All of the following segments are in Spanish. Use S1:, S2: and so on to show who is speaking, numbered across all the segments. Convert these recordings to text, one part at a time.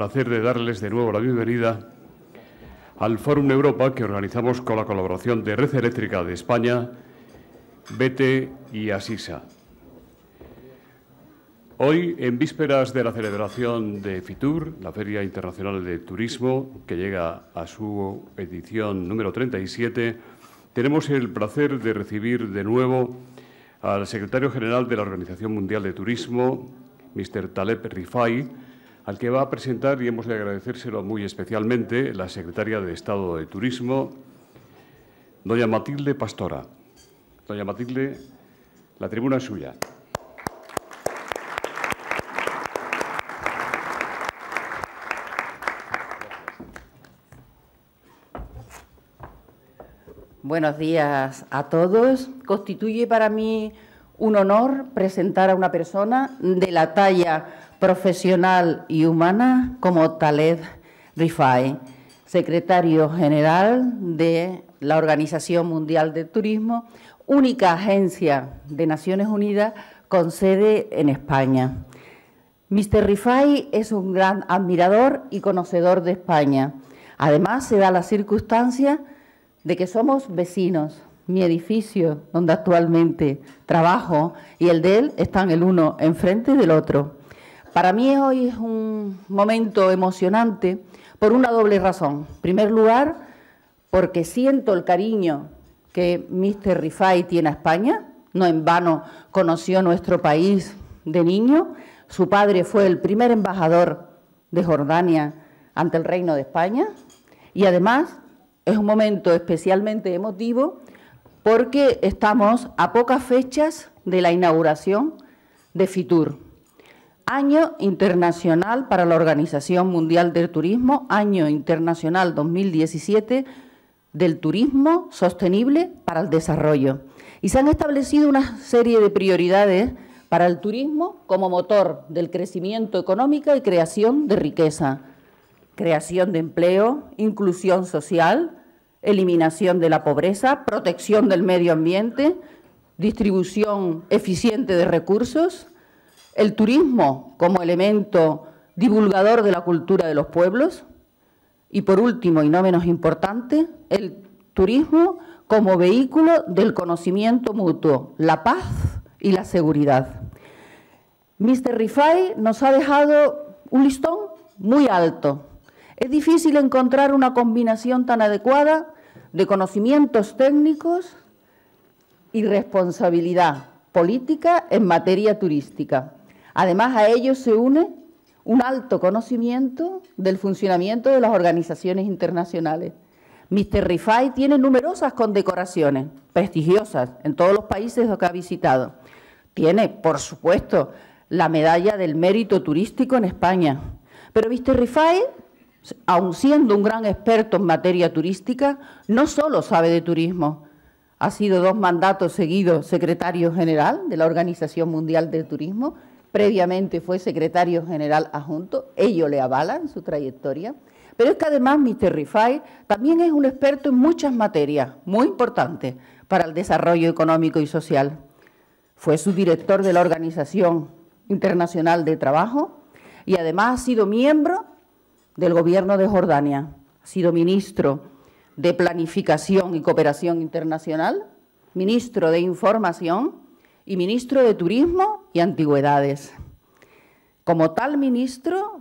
S1: placer de darles de nuevo la bienvenida al Fórum Europa que organizamos con la colaboración de Red Eléctrica de España, Bete y Asisa. Hoy, en vísperas de la celebración de FITUR, la Feria Internacional de Turismo, que llega a su edición número 37, tenemos el placer de recibir de nuevo al secretario general de la Organización Mundial de Turismo, Mr. Taleb Rifai, al que va a presentar, y hemos de agradecérselo muy especialmente, la secretaria de Estado de Turismo, doña Matilde Pastora. Doña Matilde, la tribuna es suya.
S2: Buenos días a todos. Constituye para mí un honor presentar a una persona de la talla profesional y humana como Taled Rifai, secretario general de la Organización Mundial de Turismo, única agencia de Naciones Unidas con sede en España. Mr. Rifai es un gran admirador y conocedor de España. Además, se da la circunstancia de que somos vecinos. Mi edificio, donde actualmente trabajo, y el de él están el uno enfrente del otro. Para mí hoy es un momento emocionante por una doble razón. En primer lugar, porque siento el cariño que Mr. Rifai tiene a España. No en vano conoció nuestro país de niño. Su padre fue el primer embajador de Jordania ante el Reino de España. Y además es un momento especialmente emotivo porque estamos a pocas fechas de la inauguración de FITUR, Año Internacional para la Organización Mundial del Turismo, Año Internacional 2017 del Turismo Sostenible para el Desarrollo. Y se han establecido una serie de prioridades para el turismo como motor del crecimiento económico y creación de riqueza, creación de empleo, inclusión social, eliminación de la pobreza, protección del medio ambiente, distribución eficiente de recursos, el turismo como elemento divulgador de la cultura de los pueblos y por último y no menos importante, el turismo como vehículo del conocimiento mutuo, la paz y la seguridad. Mr. Rifai nos ha dejado un listón muy alto. Es difícil encontrar una combinación tan adecuada de conocimientos técnicos y responsabilidad política en materia turística. Además, a ello se une un alto conocimiento del funcionamiento de las organizaciones internacionales. Mr. Rifai tiene numerosas condecoraciones prestigiosas en todos los países que ha visitado. Tiene, por supuesto, la medalla del mérito turístico en España. Pero Mr. Rifai, aun siendo un gran experto en materia turística, no solo sabe de turismo, ha sido dos mandatos seguidos secretario general de la Organización Mundial del Turismo previamente fue secretario general adjunto, ello le avalan su trayectoria, pero es que además Mr. Rifai también es un experto en muchas materias muy importantes para el desarrollo económico y social. Fue subdirector de la Organización Internacional de Trabajo y además ha sido miembro del gobierno de Jordania, ha sido ministro de Planificación y Cooperación Internacional, ministro de Información y ministro de Turismo y Antigüedades. Como tal ministro,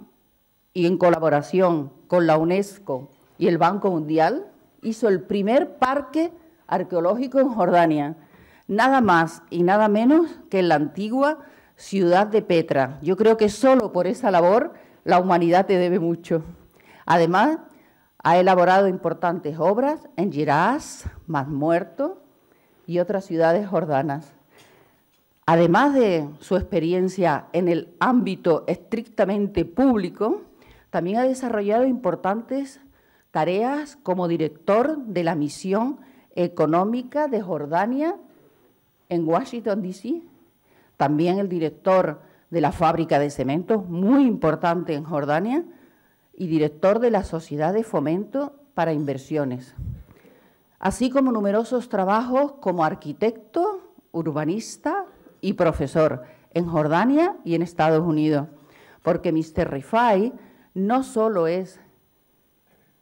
S2: y en colaboración con la UNESCO y el Banco Mundial, hizo el primer parque arqueológico en Jordania, nada más y nada menos que en la antigua ciudad de Petra. Yo creo que solo por esa labor la humanidad te debe mucho. Además, ha elaborado importantes obras en Girás, Más Muerto y otras ciudades jordanas además de su experiencia en el ámbito estrictamente público, también ha desarrollado importantes tareas como director de la misión económica de Jordania en Washington, D.C., también el director de la fábrica de cemento, muy importante en Jordania, y director de la Sociedad de Fomento para Inversiones, así como numerosos trabajos como arquitecto, urbanista, y profesor en Jordania y en Estados Unidos. Porque Mr. Rifai no solo es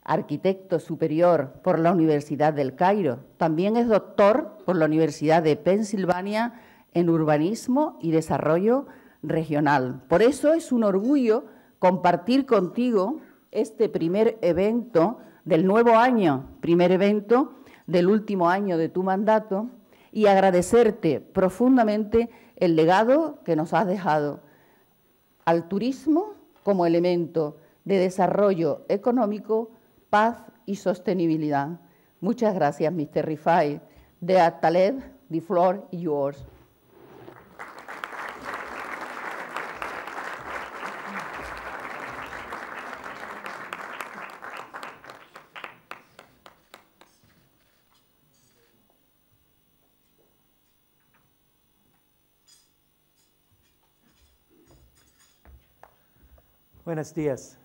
S2: arquitecto superior por la Universidad del Cairo, también es doctor por la Universidad de Pensilvania en urbanismo y desarrollo regional. Por eso es un orgullo compartir contigo este primer evento del nuevo año, primer evento del último año de tu mandato, y agradecerte profundamente el legado que nos has dejado al turismo como elemento de desarrollo económico, paz y sostenibilidad. Muchas gracias, Mr. Rifai. De Ataleb, the floor y yours.
S1: Buenos días.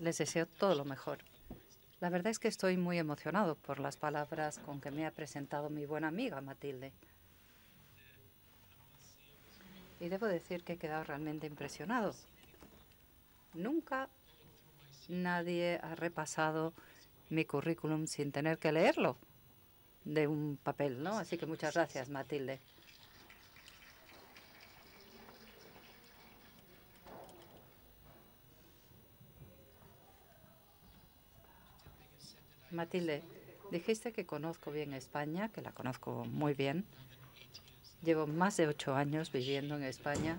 S3: Les deseo todo lo mejor. La verdad es que estoy muy emocionado por las palabras con que me ha presentado mi buena amiga Matilde. Y debo decir que he quedado realmente impresionado. Nunca nadie ha repasado mi currículum sin tener que leerlo de un papel, ¿no? Así que muchas gracias, Matilde. Matilde, dijiste que conozco bien España, que la conozco muy bien. Llevo más de ocho años viviendo en España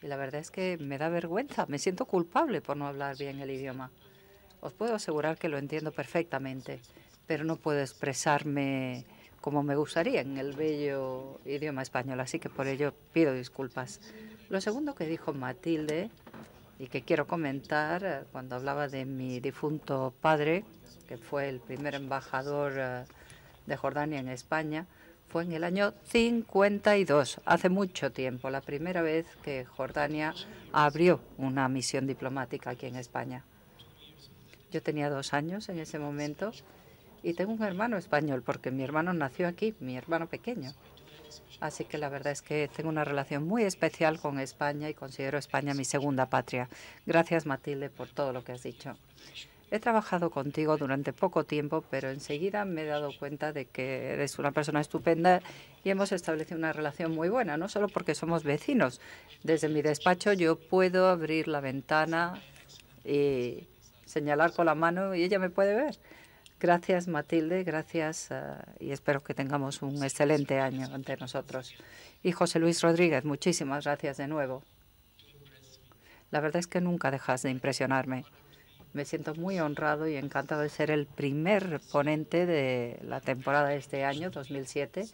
S3: y la verdad es que me da vergüenza, me siento culpable por no hablar bien el idioma. Os puedo asegurar que lo entiendo perfectamente pero no puedo expresarme como me gustaría en el bello idioma español, así que por ello pido disculpas. Lo segundo que dijo Matilde y que quiero comentar eh, cuando hablaba de mi difunto padre, que fue el primer embajador eh, de Jordania en España, fue en el año 52, hace mucho tiempo, la primera vez que Jordania abrió una misión diplomática aquí en España. Yo tenía dos años en ese momento y tengo un hermano español, porque mi hermano nació aquí, mi hermano pequeño. Así que la verdad es que tengo una relación muy especial con España y considero España mi segunda patria. Gracias, Matilde, por todo lo que has dicho. He trabajado contigo durante poco tiempo, pero enseguida me he dado cuenta de que eres una persona estupenda y hemos establecido una relación muy buena, no solo porque somos vecinos. Desde mi despacho yo puedo abrir la ventana y señalar con la mano y ella me puede ver. Gracias, Matilde, gracias eh, y espero que tengamos un excelente año ante nosotros. Y José Luis Rodríguez, muchísimas gracias de nuevo. La verdad es que nunca dejas de impresionarme. Me siento muy honrado y encantado de ser el primer ponente de la temporada de este año, 2007,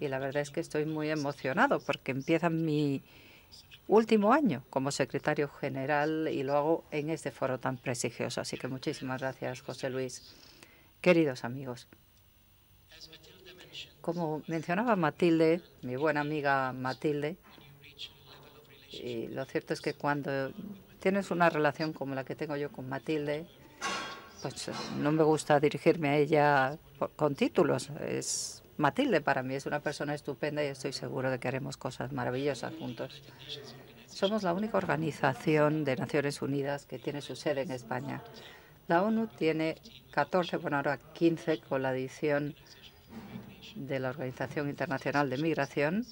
S3: y la verdad es que estoy muy emocionado porque empieza mi último año como secretario general y lo hago en este foro tan prestigioso. Así que muchísimas gracias, José Luis. Queridos amigos, como mencionaba Matilde, mi buena amiga Matilde, y lo cierto es que cuando tienes una relación como la que tengo yo con Matilde, pues eh, no me gusta dirigirme a ella con títulos. Es Matilde para mí, es una persona estupenda y estoy seguro de que haremos cosas maravillosas juntos. Somos la única organización de Naciones Unidas que tiene su sede en España. La ONU tiene 14, bueno, ahora 15 con la adición de la Organización Internacional de Migración,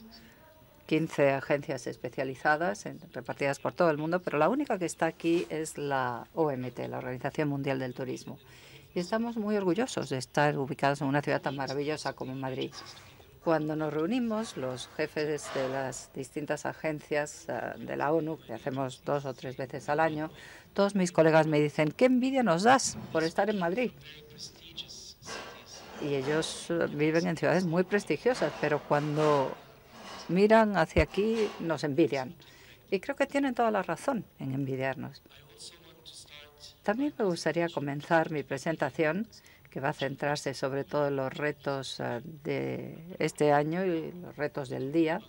S3: 15 agencias especializadas repartidas por todo el mundo, pero la única que está aquí es la OMT, la Organización Mundial del Turismo. Y estamos muy orgullosos de estar ubicados en una ciudad tan maravillosa como Madrid. Cuando nos reunimos, los jefes de las distintas agencias eh, de la ONU, que hacemos dos o tres veces al año, todos mis colegas me dicen, ¿qué envidia nos das por estar en Madrid? Y ellos eh, viven en ciudades muy prestigiosas, pero cuando miran hacia aquí nos envidian. Y creo que tienen toda la razón en envidiarnos. También me gustaría comenzar mi presentación que va a centrarse sobre todo en los retos eh, de este año y los retos del día.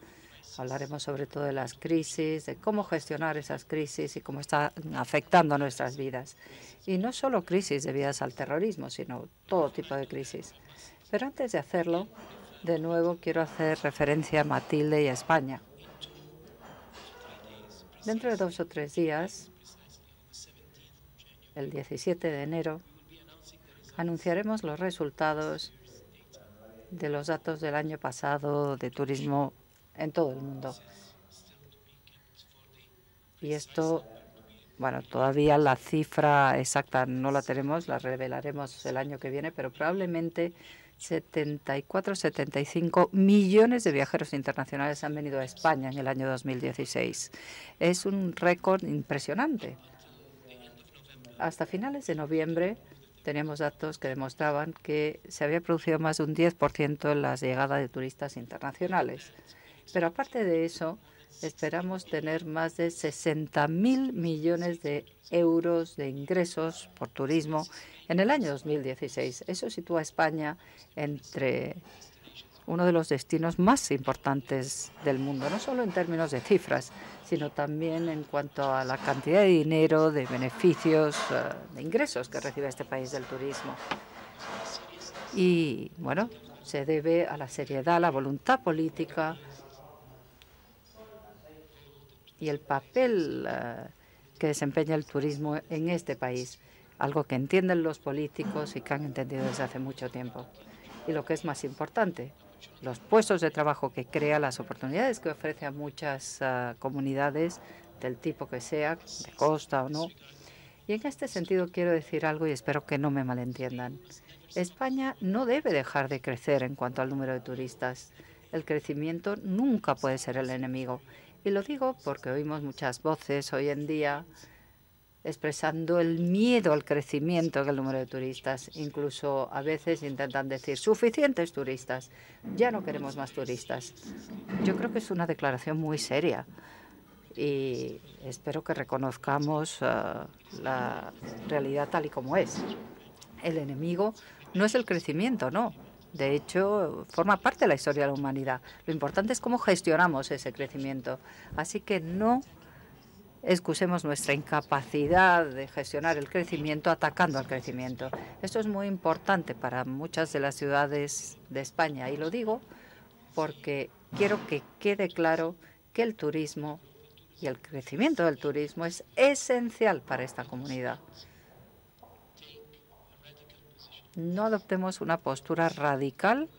S3: Hablaremos sobre todo de las crisis, de cómo gestionar esas crisis y cómo están afectando nuestras vidas. Y no solo crisis debidas al terrorismo, sino todo tipo de crisis. Pero antes de hacerlo, de nuevo quiero hacer referencia a Matilde y a España. Dentro de dos o tres días, el 17 de enero, anunciaremos los resultados de los datos del año pasado de turismo en todo el mundo. Y esto, bueno, todavía la cifra exacta no la tenemos, la revelaremos el año que viene, pero probablemente 74, 75 millones de viajeros internacionales han venido a España en el año 2016. Es un récord impresionante. Hasta finales de noviembre, Teníamos datos que demostraban que se había producido más de un 10% en las llegadas de turistas internacionales. Pero aparte de eso, esperamos tener más de 60.000 millones de euros de ingresos por turismo en el año 2016. Eso sitúa a España entre uno de los destinos más importantes del mundo, no solo en términos de cifras, sino también en cuanto a la cantidad de dinero, de beneficios, eh, de ingresos que recibe este país del turismo. Y bueno, se debe a la seriedad, a la voluntad política y el papel eh, que desempeña el turismo en este país, algo que entienden los políticos y que han entendido desde hace mucho tiempo. Y lo que es más importante, los puestos de trabajo que crea, las oportunidades que ofrece a muchas ah, comunidades del tipo que sea, de costa o no. Y en este sentido quiero decir algo y espero que no me malentiendan. España no debe dejar de crecer en cuanto al número de turistas. El crecimiento nunca puede ser el enemigo. Y lo digo porque oímos muchas voces hoy en día expresando el miedo al crecimiento del número de turistas. Incluso a veces intentan decir suficientes turistas, ya no queremos más turistas. Yo creo que es una declaración muy seria y espero que reconozcamos eh, la realidad tal y como es. El enemigo no es el crecimiento, no. De hecho, forma parte de la historia de la humanidad. Lo importante es cómo gestionamos ese crecimiento. Así que no excusemos nuestra incapacidad de gestionar el crecimiento atacando al crecimiento. Esto es muy importante para muchas de las ciudades de España y lo digo porque quiero que quede claro que el turismo y el crecimiento del turismo es esencial para esta comunidad. No adoptemos una postura radical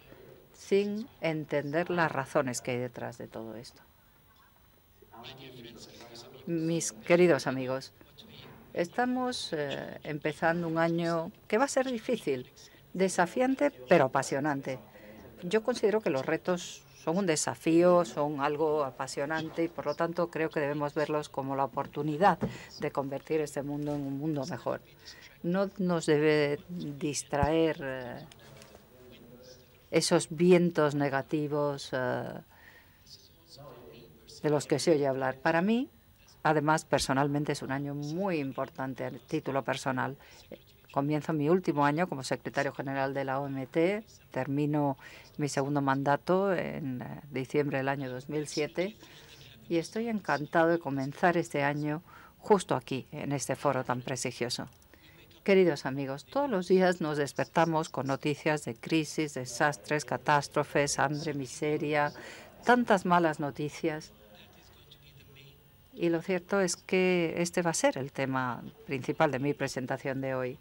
S3: sin entender las razones que hay detrás de todo esto. Mis queridos amigos, estamos eh, empezando un año que va a ser difícil, desafiante, pero apasionante. Yo considero que los retos son un desafío, son algo apasionante y por lo tanto creo que debemos verlos como la oportunidad de convertir este mundo en un mundo mejor. No nos debe distraer eh, esos vientos negativos eh, de los que se oye hablar. Para mí, Además, personalmente es un año muy importante a título personal. Comienzo mi último año como secretario general de la OMT, termino mi segundo mandato en eh, diciembre del año 2007 y estoy encantado de comenzar este año justo aquí, en este foro tan prestigioso. Queridos amigos, todos los días nos despertamos con noticias de crisis, desastres, catástrofes, hambre, miseria, tantas malas noticias y lo cierto es que este va a ser el tema principal de mi presentación de hoy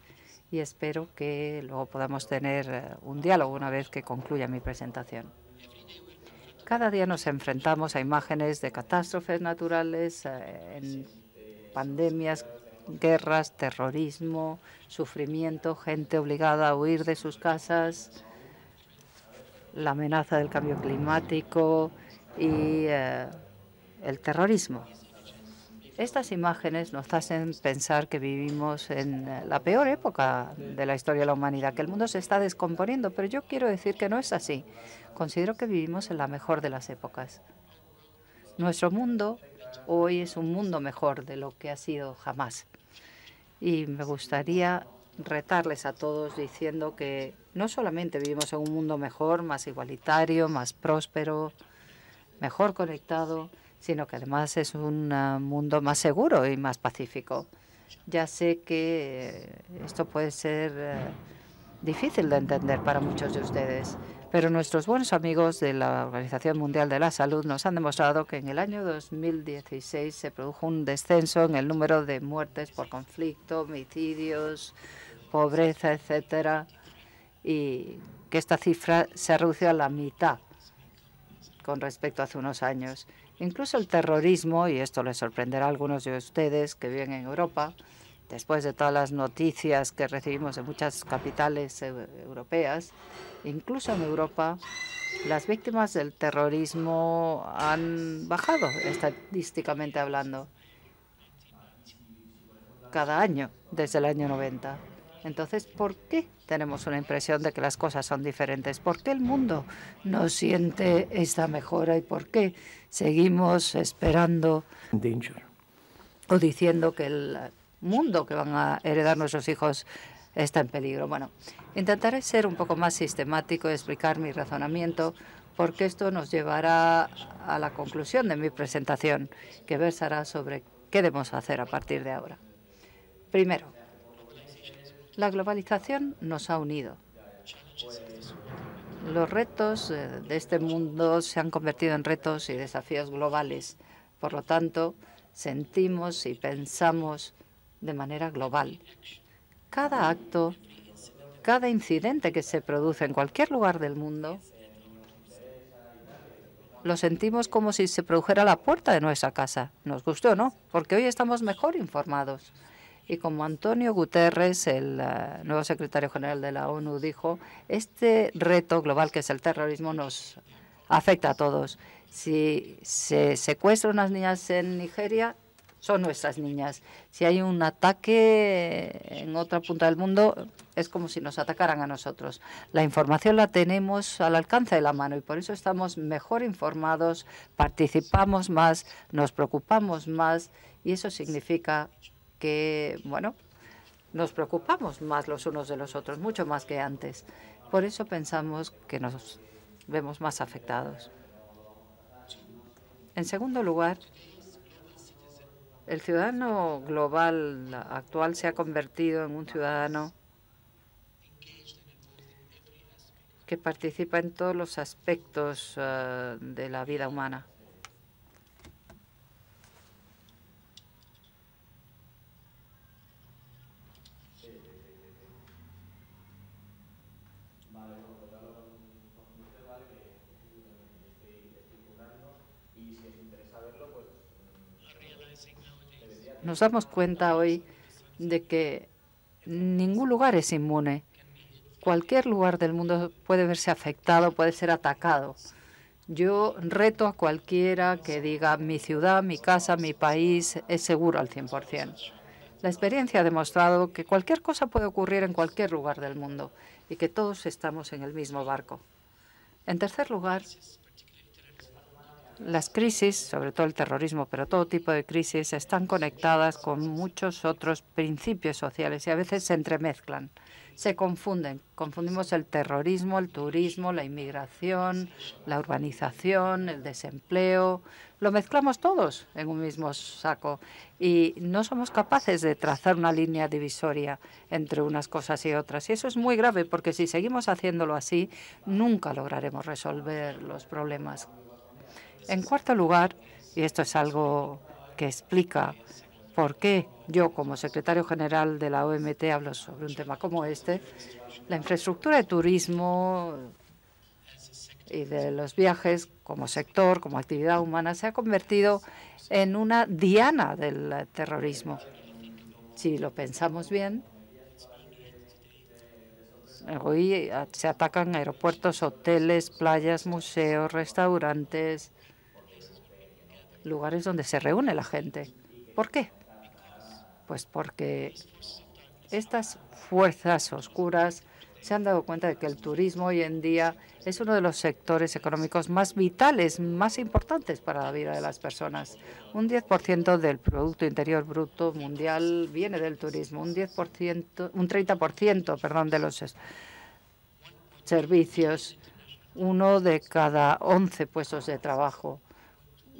S3: y espero que luego podamos tener eh, un diálogo una vez que concluya mi presentación. Cada día nos enfrentamos a imágenes de catástrofes naturales, eh, pandemias, guerras, terrorismo, sufrimiento, gente obligada a huir de sus casas, la amenaza del cambio climático y eh, el terrorismo. Estas imágenes nos hacen pensar que vivimos en eh, la peor época de la historia de la humanidad, que el mundo se está descomponiendo, pero yo quiero decir que no es así. Considero que vivimos en la mejor de las épocas. Nuestro mundo hoy es un mundo mejor de lo que ha sido jamás. Y me gustaría retarles a todos diciendo que no solamente vivimos en un mundo mejor, más igualitario, más próspero, mejor conectado, sino que además es un eh, mundo más seguro y más pacífico. Ya sé que eh, esto puede ser eh, difícil de entender para muchos de ustedes, pero nuestros buenos amigos de la Organización Mundial de la Salud nos han demostrado que en el año 2016 se produjo un descenso en el número de muertes por conflicto, homicidios, pobreza, etcétera, y que esta cifra se ha reducido a la mitad con respecto a hace unos años. Incluso el terrorismo, y esto les sorprenderá a algunos de ustedes que viven en Europa, después de todas las noticias que recibimos en muchas capitales europeas, incluso en Europa, las víctimas del terrorismo han bajado, estadísticamente hablando, cada año desde el año 90. Entonces, ¿por qué tenemos una impresión de que las cosas son diferentes? ¿Por qué el mundo no siente esta mejora y por qué seguimos esperando o diciendo que el mundo que van a heredar nuestros hijos está en peligro? Bueno, intentaré ser un poco más sistemático y explicar mi razonamiento porque esto nos llevará a la conclusión de mi presentación, que versará sobre qué debemos hacer a partir de ahora. Primero, la globalización nos ha unido. Los retos eh, de este mundo se han convertido en retos y desafíos globales. Por lo tanto, sentimos y pensamos de manera global. Cada acto, cada incidente que se produce en cualquier lugar del mundo, lo sentimos como si se produjera a la puerta de nuestra casa, nos gustó o no, porque hoy estamos mejor informados. Y como Antonio Guterres, el ah, nuevo secretario general de la ONU, dijo, este reto global que es el terrorismo nos afecta a todos. Si se secuestran unas niñas en Nigeria, son nuestras niñas. Si hay un ataque en otra punta del mundo, es como si nos atacaran a nosotros. La información la tenemos al alcance de la mano y por eso estamos mejor informados, participamos más, nos preocupamos más y eso significa que, bueno, nos preocupamos más los unos de los otros, mucho más que antes. Por eso pensamos que nos vemos más afectados. En segundo lugar, el ciudadano global actual se ha convertido en un ciudadano que participa en todos los aspectos eh, de la vida humana. Nos damos cuenta hoy de que ningún lugar es inmune. Cualquier lugar del mundo puede verse afectado, puede ser atacado. Yo reto a cualquiera que diga mi ciudad, mi casa, mi país es seguro al 100%. La experiencia ha demostrado que cualquier cosa puede ocurrir en cualquier lugar del mundo y que todos estamos en el mismo barco. En tercer lugar, las crisis, sobre todo el terrorismo, pero todo tipo de crisis, están conectadas con muchos otros principios sociales y a veces se entremezclan, se confunden. Confundimos el terrorismo, el turismo, la inmigración, la urbanización, el desempleo. Lo mezclamos todos en un mismo saco y no somos capaces de trazar una línea divisoria entre unas cosas y otras. Y eso es muy grave porque si seguimos haciéndolo así, nunca lograremos resolver los problemas en cuarto lugar, y esto es algo que explica por qué yo, como secretario general de la OMT, hablo sobre un tema como este, la infraestructura de turismo y de los viajes como sector, como actividad humana, se ha convertido en una diana del terrorismo. Si lo pensamos bien, hoy se atacan aeropuertos, hoteles, playas, museos, restaurantes, lugares donde se reúne la gente. ¿Por qué? Pues porque estas fuerzas oscuras se han dado cuenta de que el turismo hoy en día es uno de los sectores económicos más vitales, más importantes para la vida de las personas. Un 10% del Producto Interior Bruto Mundial viene del turismo, un 10%, un 30% perdón, de los servicios, uno de cada 11 puestos de trabajo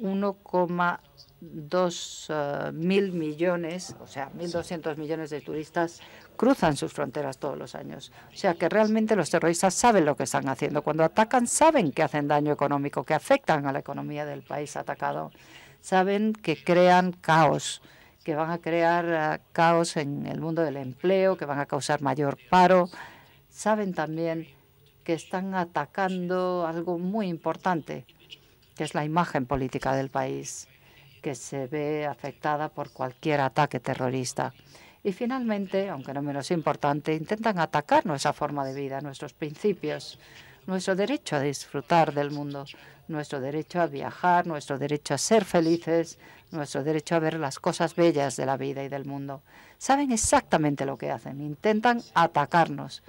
S3: 1,2 eh, mil millones, o sea, 1.200 millones de turistas cruzan sus fronteras todos los años. O sea que realmente los terroristas saben lo que están haciendo. Cuando atacan saben que hacen daño económico, que afectan a la economía del país atacado. Saben que crean caos, que van a crear eh, caos en el mundo del empleo, que van a causar mayor paro. Saben también que están atacando algo muy importante, que es la imagen política del país, que se ve afectada por cualquier ataque terrorista. Y finalmente, aunque no menos importante, intentan atacar nuestra forma de vida, nuestros principios, nuestro derecho a disfrutar del mundo, nuestro derecho a viajar, nuestro derecho a ser felices, nuestro derecho a ver las cosas bellas de la vida y del mundo. Saben exactamente lo que hacen, intentan atacarnos.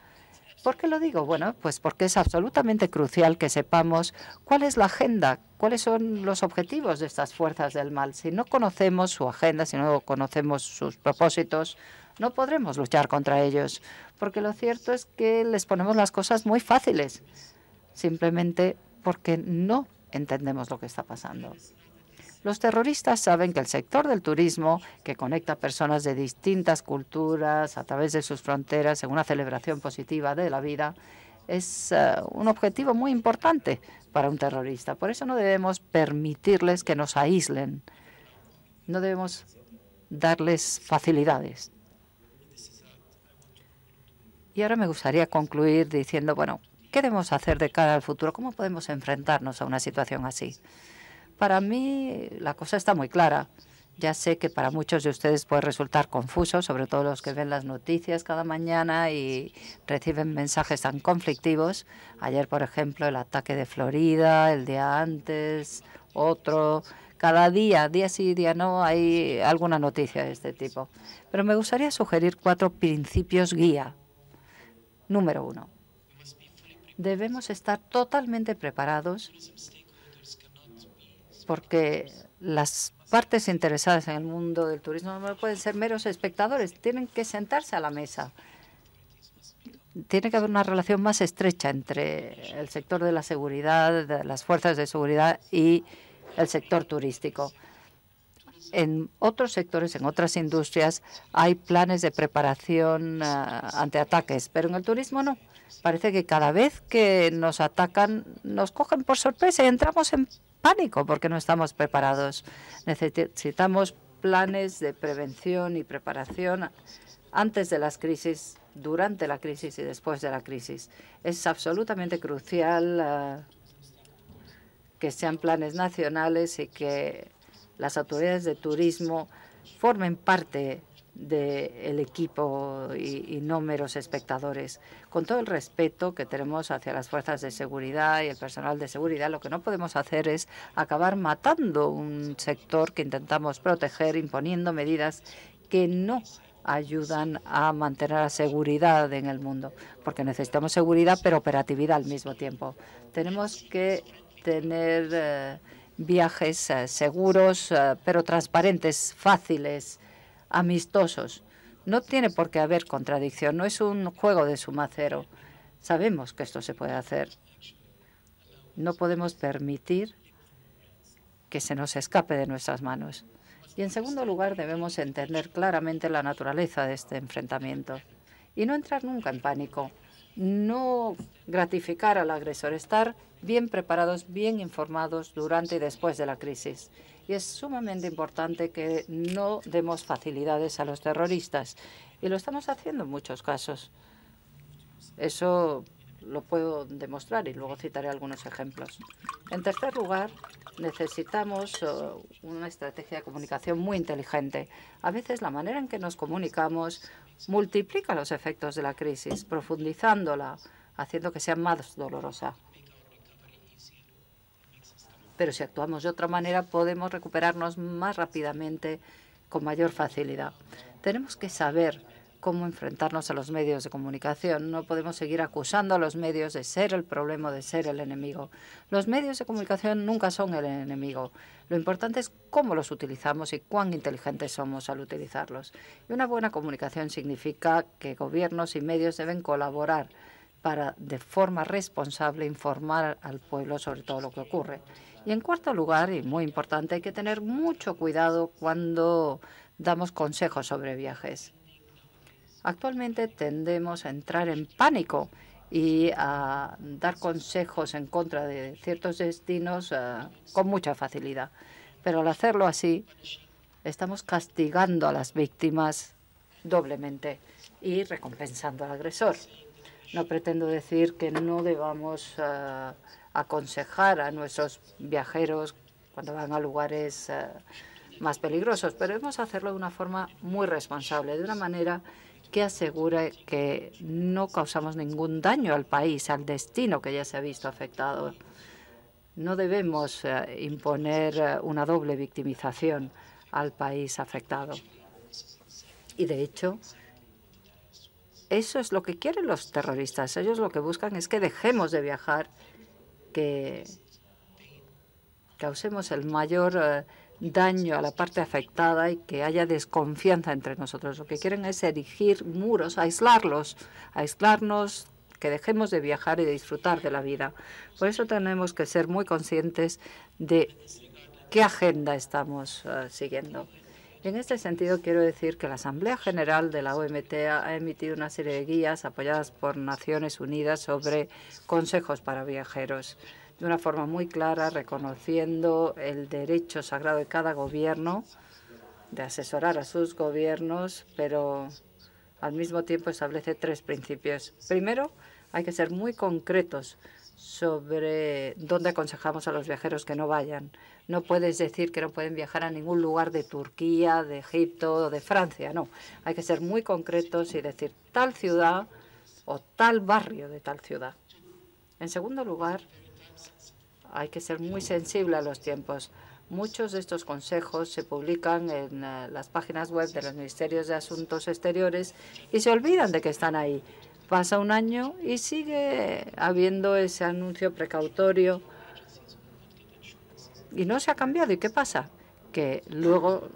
S3: ¿Por qué lo digo? Bueno, pues porque es absolutamente crucial que sepamos cuál es la agenda, cuáles son los objetivos de estas fuerzas del mal. Si no conocemos su agenda, si no conocemos sus propósitos, no podremos luchar contra ellos, porque lo cierto es que les ponemos las cosas muy fáciles, simplemente porque no entendemos lo que está pasando. Los terroristas saben que el sector del turismo, que conecta a personas de distintas culturas a través de sus fronteras en una celebración positiva de la vida, es eh, un objetivo muy importante para un terrorista. Por eso no debemos permitirles que nos aíslen. No debemos darles facilidades. Y ahora me gustaría concluir diciendo, bueno, ¿qué debemos hacer de cara al futuro? ¿Cómo podemos enfrentarnos a una situación así? Para mí la cosa está muy clara. Ya sé que para muchos de ustedes puede resultar confuso, sobre todo los que ven las noticias cada mañana y reciben mensajes tan conflictivos. Ayer, por ejemplo, el ataque de Florida, el día antes, otro. Cada día, día sí, día no, hay alguna noticia de este tipo. Pero me gustaría sugerir cuatro principios guía. Número uno, debemos estar totalmente preparados porque las partes interesadas en el mundo del turismo no pueden ser meros espectadores, tienen que sentarse a la mesa. Tiene que haber una relación más estrecha entre el sector de la seguridad, las fuerzas de seguridad y el sector turístico. En otros sectores, en otras industrias, hay planes de preparación eh, ante ataques, pero en el turismo no. Parece que cada vez que nos atacan, nos cogen por sorpresa y entramos en porque no estamos preparados. Necesitamos planes de prevención y preparación antes de las crisis, durante la crisis y después de la crisis. Es absolutamente crucial eh, que sean planes nacionales y que las autoridades de turismo formen parte del equipo y, no meros espectadores. Con todo el respeto que tenemos hacia las fuerzas de seguridad y el personal de seguridad, lo que no podemos hacer es acabar matando un sector que intentamos proteger imponiendo medidas que no ayudan a mantener la seguridad en el mundo, porque necesitamos seguridad pero operatividad al mismo tiempo. Tenemos que tener eh, viajes eh, seguros eh, pero transparentes, fáciles, amistosos. No tiene por qué haber contradicción, no es un juego de suma cero. Sabemos que esto se puede hacer. No podemos permitir que se nos escape de nuestras manos. Y en segundo lugar, debemos entender claramente la naturaleza de este enfrentamiento y no entrar nunca en pánico no gratificar al agresor, estar bien preparados, bien informados durante y después de la crisis. Y es sumamente importante que no demos facilidades a los terroristas. Y lo estamos haciendo en muchos casos. Eso lo puedo demostrar y luego citaré algunos ejemplos. En tercer lugar, necesitamos eh, una estrategia de comunicación muy inteligente. A veces la manera en que nos comunicamos multiplica los efectos de la crisis, profundizándola, haciendo que sea más dolorosa. Pero si actuamos de otra manera, podemos recuperarnos más rápidamente, con mayor facilidad. Tenemos que saber cómo enfrentarnos a los medios de comunicación. No podemos seguir acusando a los medios de ser el problema, de ser el enemigo. Los medios de comunicación nunca son el enemigo. Lo importante es cómo los utilizamos y cuán inteligentes somos al utilizarlos. Y una buena comunicación significa que gobiernos y medios deben colaborar para, de forma responsable, informar al pueblo sobre todo lo que ocurre. Y en cuarto lugar, y muy importante, hay que tener mucho cuidado cuando damos consejos sobre viajes. Actualmente tendemos a entrar en pánico y a dar consejos en contra de ciertos destinos eh, con mucha facilidad. Pero al hacerlo así, estamos castigando a las víctimas doblemente y recompensando al agresor. No pretendo decir que no debamos eh, aconsejar a nuestros viajeros cuando van a lugares eh, más peligrosos, pero debemos hacerlo de una forma muy responsable, de una manera que asegure que no causamos ningún daño al país, al destino que ya se ha visto afectado. No debemos eh, imponer eh, una doble victimización al país afectado. Y de hecho, eso es lo que quieren los terroristas. Ellos lo que buscan es que dejemos de viajar, que causemos el mayor eh, daño a la parte afectada y que haya desconfianza entre nosotros. Lo que quieren es erigir muros, aislarlos, aislarnos, que dejemos de viajar y de disfrutar de la vida. Por eso tenemos que ser muy conscientes de qué agenda estamos eh, siguiendo. En este sentido, quiero decir que la Asamblea General de la OMT ha emitido una serie de guías apoyadas por Naciones Unidas sobre consejos para viajeros de una forma muy clara, reconociendo el derecho sagrado de cada gobierno de asesorar a sus gobiernos, pero al mismo tiempo establece tres principios. Primero, hay que ser muy concretos sobre dónde aconsejamos a los viajeros que no vayan. No puedes decir que no pueden viajar a ningún lugar de Turquía, de Egipto o de Francia, no. Hay que ser muy concretos y decir tal ciudad o tal barrio de tal ciudad. En segundo lugar, hay que ser muy sensible a los tiempos. Muchos de estos consejos se publican en eh, las páginas web de los ministerios de Asuntos Exteriores y se olvidan de que están ahí. Pasa un año y sigue habiendo ese anuncio precautorio y no se ha cambiado. ¿Y qué pasa? Que luego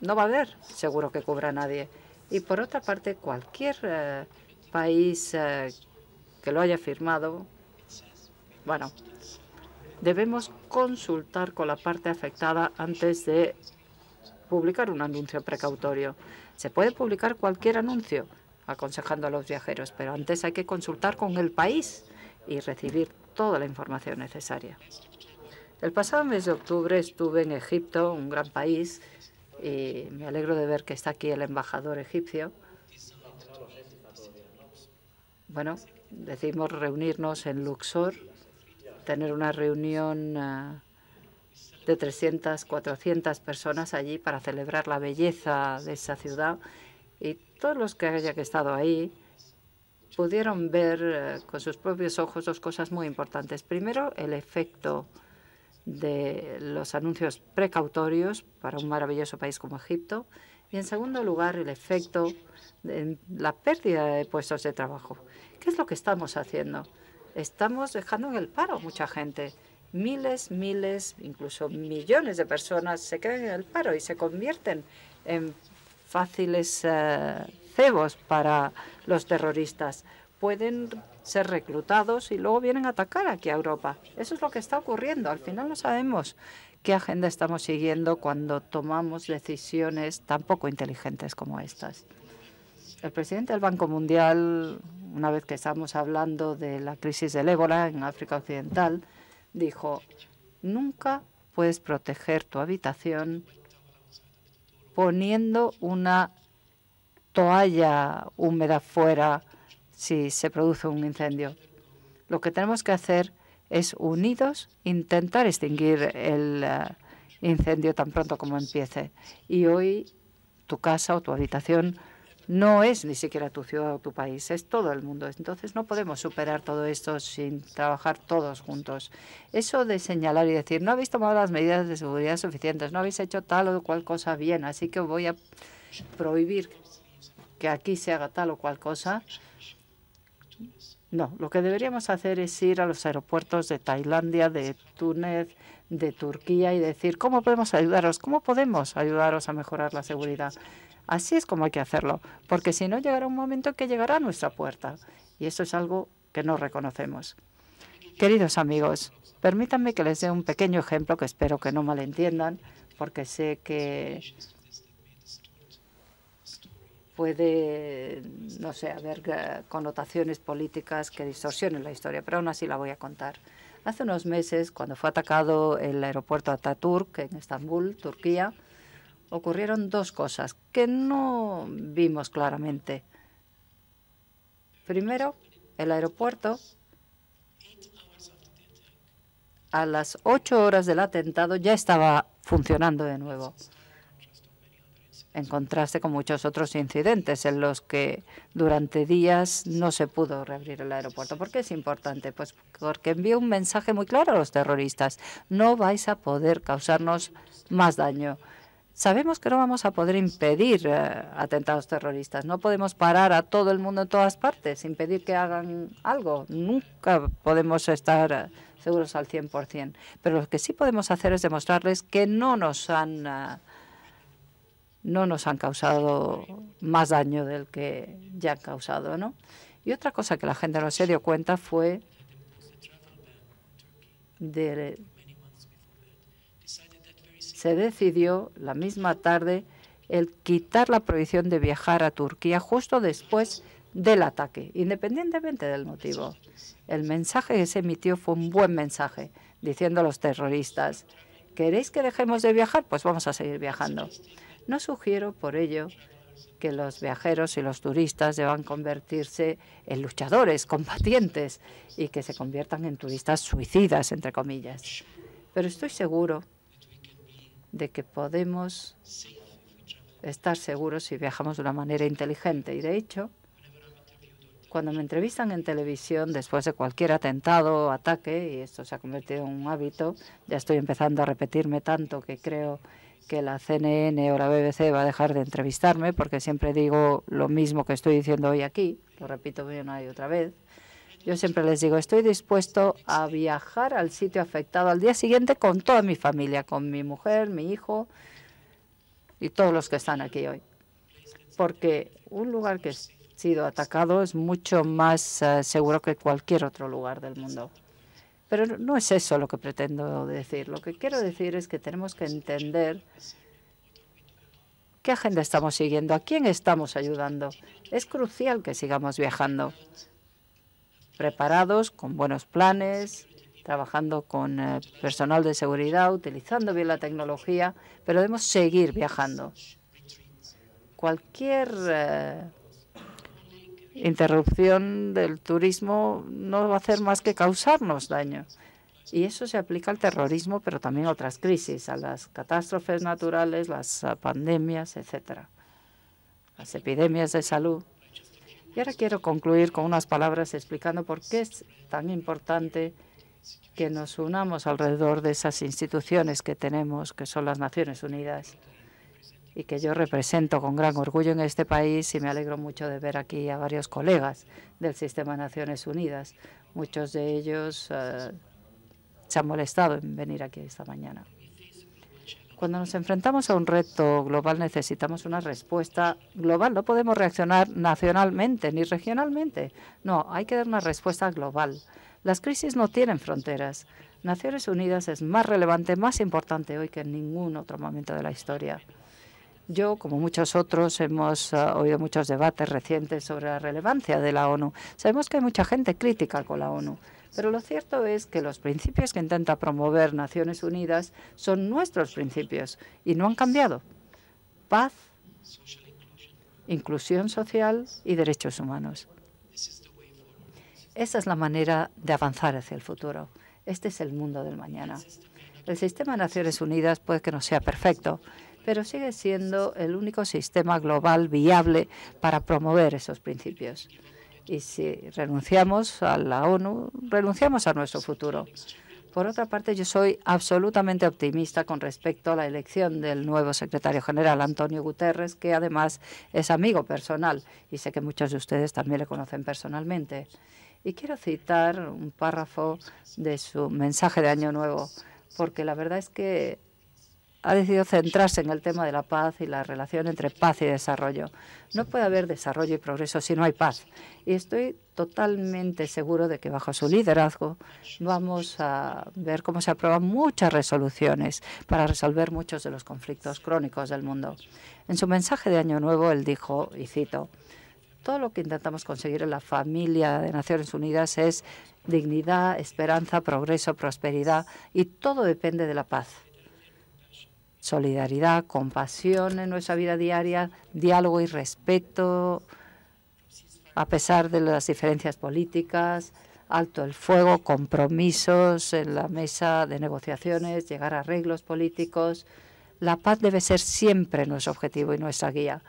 S3: no va a haber seguro que cubra a nadie. Y por otra parte, cualquier eh, país eh, que lo haya firmado, bueno, debemos consultar con la parte afectada antes de publicar un anuncio precautorio. Se puede publicar cualquier anuncio aconsejando a los viajeros, pero antes hay que consultar con el país y recibir toda la información necesaria. El pasado mes de octubre estuve en Egipto, un gran país, y me alegro de ver que está aquí el embajador egipcio. Bueno, decidimos reunirnos en Luxor tener una reunión eh, de 300, 400 personas allí para celebrar la belleza de esa ciudad. Y todos los que hayan estado ahí pudieron ver eh, con sus propios ojos dos cosas muy importantes. Primero, el efecto de los anuncios precautorios para un maravilloso país como Egipto. Y en segundo lugar, el efecto de la pérdida de puestos de trabajo. ¿Qué es lo que estamos haciendo? Estamos dejando en el paro mucha gente. Miles, miles, incluso millones de personas se quedan en el paro y se convierten en fáciles eh, cebos para los terroristas. Pueden ser reclutados y luego vienen a atacar aquí a Europa. Eso es lo que está ocurriendo. Al final no sabemos qué agenda estamos siguiendo cuando tomamos decisiones tan poco inteligentes como estas. El presidente del Banco Mundial una vez que estábamos hablando de la crisis del ébola en África Occidental, dijo, nunca puedes proteger tu habitación poniendo una toalla húmeda fuera si se produce un incendio. Lo que tenemos que hacer es unidos intentar extinguir el eh, incendio tan pronto como empiece. Y hoy tu casa o tu habitación no es ni siquiera tu ciudad o tu país, es todo el mundo. Entonces no podemos superar todo esto sin trabajar todos juntos. Eso de señalar y decir, no habéis tomado las medidas de seguridad suficientes, no habéis hecho tal o cual cosa bien, así que voy a prohibir que aquí se haga tal o cual cosa. No, lo que deberíamos hacer es ir a los aeropuertos de Tailandia, de Túnez, de Turquía y decir, ¿cómo podemos ayudaros? ¿Cómo podemos ayudaros a mejorar la seguridad? Así es como hay que hacerlo, porque si no llegará un momento que llegará a nuestra puerta. Y eso es algo que no reconocemos. Queridos amigos, permítanme que les dé un pequeño ejemplo que espero que no malentiendan, porque sé que puede, no sé, haber eh, connotaciones políticas que distorsionen la historia, pero aún así la voy a contar. Hace unos meses, cuando fue atacado el aeropuerto Ataturk en Estambul, Turquía, ocurrieron dos cosas que no vimos claramente. Primero, el aeropuerto a las ocho horas del atentado ya estaba funcionando de nuevo, en contraste con muchos otros incidentes en los que durante días no se pudo reabrir el aeropuerto. ¿Por qué es importante? Pues porque envía un mensaje muy claro a los terroristas. No vais a poder causarnos más daño. Sabemos que no vamos a poder impedir eh, atentados terroristas. No podemos parar a todo el mundo en todas partes, impedir que hagan algo. Nunca podemos estar eh, seguros al 100%. Pero lo que sí podemos hacer es demostrarles que no nos han, eh, no nos han causado más daño del que ya han causado. ¿no? Y otra cosa que la gente no se dio cuenta fue de se decidió la misma tarde el quitar la prohibición de viajar a Turquía justo después del ataque, independientemente del motivo. El mensaje que se emitió fue un buen mensaje, diciendo a los terroristas, ¿queréis que dejemos de viajar? Pues vamos a seguir viajando. No sugiero, por ello, que los viajeros y los turistas deban convertirse en luchadores, combatientes, y que se conviertan en turistas suicidas, entre comillas. Pero estoy seguro de que podemos estar seguros si viajamos de una manera inteligente. Y de hecho, cuando me entrevistan en televisión después de cualquier atentado o ataque, y esto se ha convertido en un hábito, ya estoy empezando a repetirme tanto que creo que la CNN o la BBC va a dejar de entrevistarme porque siempre digo lo mismo que estoy diciendo hoy aquí, lo repito una y otra vez. Yo siempre les digo, estoy dispuesto a viajar al sitio afectado al día siguiente con toda mi familia, con mi mujer, mi hijo y todos los que están aquí hoy. Porque un lugar que ha sido atacado es mucho más eh, seguro que cualquier otro lugar del mundo. Pero no es eso lo que pretendo decir. Lo que quiero decir es que tenemos que entender qué agenda estamos siguiendo, a quién estamos ayudando. Es crucial que sigamos viajando preparados, con buenos planes, trabajando con eh, personal de seguridad, utilizando bien la tecnología, pero debemos seguir viajando. Cualquier eh, interrupción del turismo no va a hacer más que causarnos daño. Y eso se aplica al terrorismo, pero también a otras crisis, a las catástrofes naturales, las eh, pandemias, etcétera, las epidemias de salud. Y ahora quiero concluir con unas palabras explicando por qué es tan importante que nos unamos alrededor de esas instituciones que tenemos, que son las Naciones Unidas, y que yo represento con gran orgullo en este país y me alegro mucho de ver aquí a varios colegas del sistema de Naciones Unidas. Muchos de ellos eh, se han molestado en venir aquí esta mañana. Cuando nos enfrentamos a un reto global necesitamos una respuesta global. No podemos reaccionar nacionalmente ni regionalmente. No, hay que dar una respuesta global. Las crisis no tienen fronteras. Naciones Unidas es más relevante, más importante hoy que en ningún otro momento de la historia. Yo, como muchos otros, hemos ah, oído muchos debates recientes sobre la relevancia de la ONU. Sabemos que hay mucha gente crítica con la ONU. Pero lo cierto es que los principios que intenta promover Naciones Unidas son nuestros principios y no han cambiado. Paz, inclusión social y derechos humanos. Esa es la manera de avanzar hacia el futuro. Este es el mundo del mañana. El sistema de Naciones Unidas puede que no sea perfecto, pero sigue siendo el único sistema global viable para promover esos principios. Y si renunciamos a la ONU, renunciamos a nuestro futuro. Por otra parte, yo soy absolutamente optimista con respecto a la elección del nuevo secretario general, Antonio Guterres, que además es amigo personal y sé que muchos de ustedes también le conocen personalmente. Y quiero citar un párrafo de su mensaje de Año Nuevo, porque la verdad es que ha decidido centrarse en el tema de la paz y la relación entre paz y desarrollo. No puede haber desarrollo y progreso si no hay paz. Y estoy totalmente seguro de que bajo su liderazgo vamos a ver cómo se aprueban muchas resoluciones para resolver muchos de los conflictos crónicos del mundo. En su mensaje de Año Nuevo, él dijo, y cito, todo lo que intentamos conseguir en la familia de Naciones Unidas es dignidad, esperanza, progreso, prosperidad, y todo depende de la paz solidaridad, compasión en nuestra vida diaria, diálogo y respeto, a pesar de las diferencias políticas, alto el fuego, compromisos en la mesa de negociaciones, llegar a arreglos políticos. La paz debe ser siempre nuestro objetivo y nuestra guía,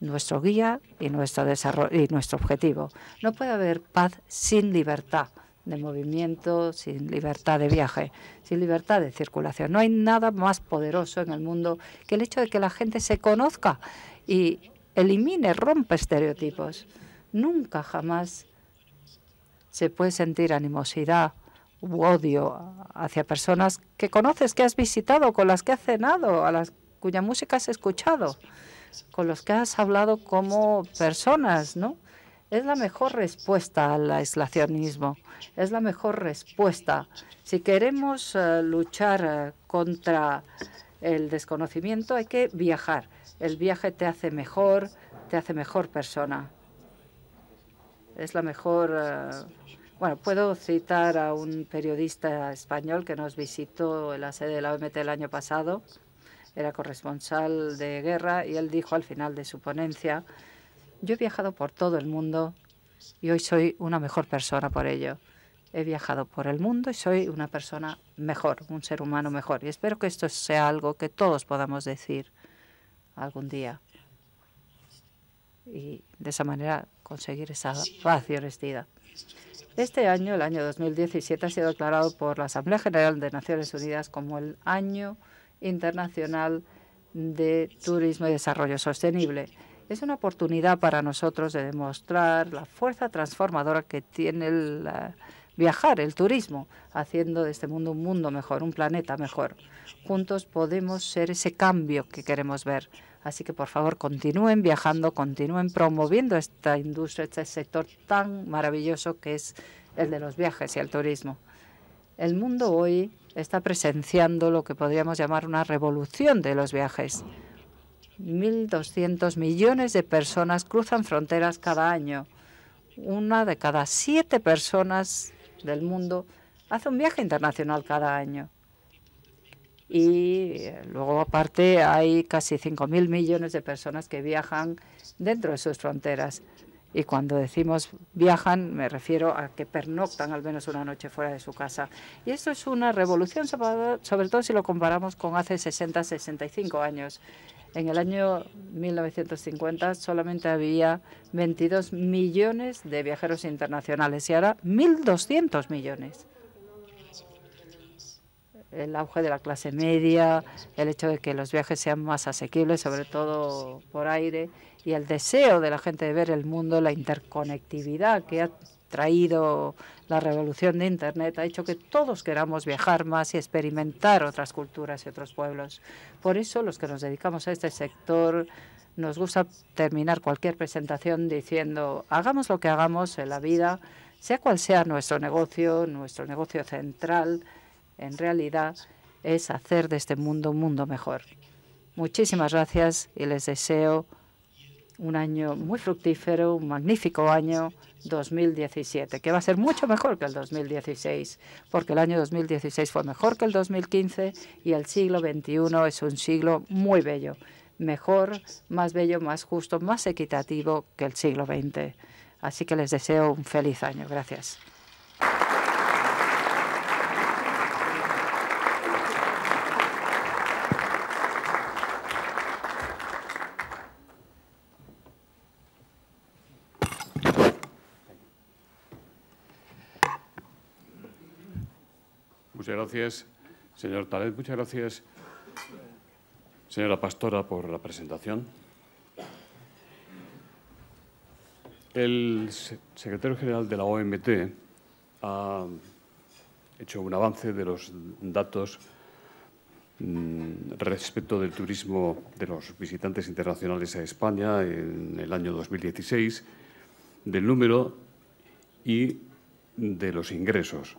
S3: nuestro guía y nuestro desarrollo y nuestro objetivo. No puede haber paz sin libertad de movimiento, sin libertad de viaje, sin libertad de circulación. No hay nada más poderoso en el mundo que el hecho de que la gente se conozca y elimine, rompa estereotipos. Nunca jamás se puede sentir animosidad u odio hacia personas que conoces, que has visitado, con las que has cenado, a las cuya música has escuchado, con los que has hablado como personas, ¿no? Es la mejor respuesta al aislacionismo. Es la mejor respuesta. Si queremos eh, luchar eh, contra el desconocimiento, hay que viajar. El viaje te hace mejor, te hace mejor persona. Es la mejor... Eh, bueno, puedo citar a un periodista español que nos visitó en la sede de la OMT el año pasado. Era corresponsal de guerra y él dijo al final de su ponencia yo he viajado por todo el mundo y hoy soy una mejor persona por ello. He viajado por el mundo y soy una persona mejor, un ser humano mejor. Y espero que esto sea algo que todos podamos decir algún día. Y de esa manera conseguir esa paz y honestidad. Este año, el año 2017, ha sido declarado por la Asamblea General de Naciones Unidas como el Año Internacional de Turismo y Desarrollo Sostenible. Es una oportunidad para nosotros de demostrar la fuerza transformadora que tiene el viajar, el turismo, haciendo de este mundo un mundo mejor, un planeta mejor. Juntos podemos ser ese cambio que queremos ver. Así que, por favor, continúen viajando, continúen promoviendo esta industria, este sector tan maravilloso que es el de los viajes y el turismo. El mundo hoy está presenciando lo que podríamos llamar una revolución de los viajes. 1.200 millones de personas cruzan fronteras cada año. Una de cada siete personas del mundo hace un viaje internacional cada año. Y eh, luego, aparte, hay casi 5.000 millones de personas que viajan dentro de sus fronteras. Y cuando decimos viajan, me refiero a que pernoctan al menos una noche fuera de su casa. Y esto es una revolución, sobre todo si lo comparamos con hace 60, 65 años. En el año 1950 solamente había 22 millones de viajeros internacionales y ahora 1.200 millones. El auge de la clase media, el hecho de que los viajes sean más asequibles, sobre todo por aire, y el deseo de la gente de ver el mundo, la interconectividad que ha traído la revolución de Internet ha hecho que todos queramos viajar más y experimentar otras culturas y otros pueblos. Por eso los que nos dedicamos a este sector nos gusta terminar cualquier presentación diciendo, hagamos lo que hagamos en la vida, sea cual sea nuestro negocio, nuestro negocio central, en realidad es hacer de este mundo un mundo mejor. Muchísimas gracias y les deseo un año muy fructífero, un magnífico año 2017, que va a ser mucho mejor que el 2016, porque el año 2016 fue mejor que el 2015 y el siglo XXI es un siglo muy bello, mejor, más bello, más justo, más equitativo que el siglo XX. Así que les deseo un feliz año. Gracias.
S1: gracias, señor Talet, muchas gracias, señora Pastora, por la presentación. El secretario general de la OMT ha hecho un avance de los datos mm, respecto del turismo de los visitantes internacionales a España en el año 2016, del número y de los ingresos.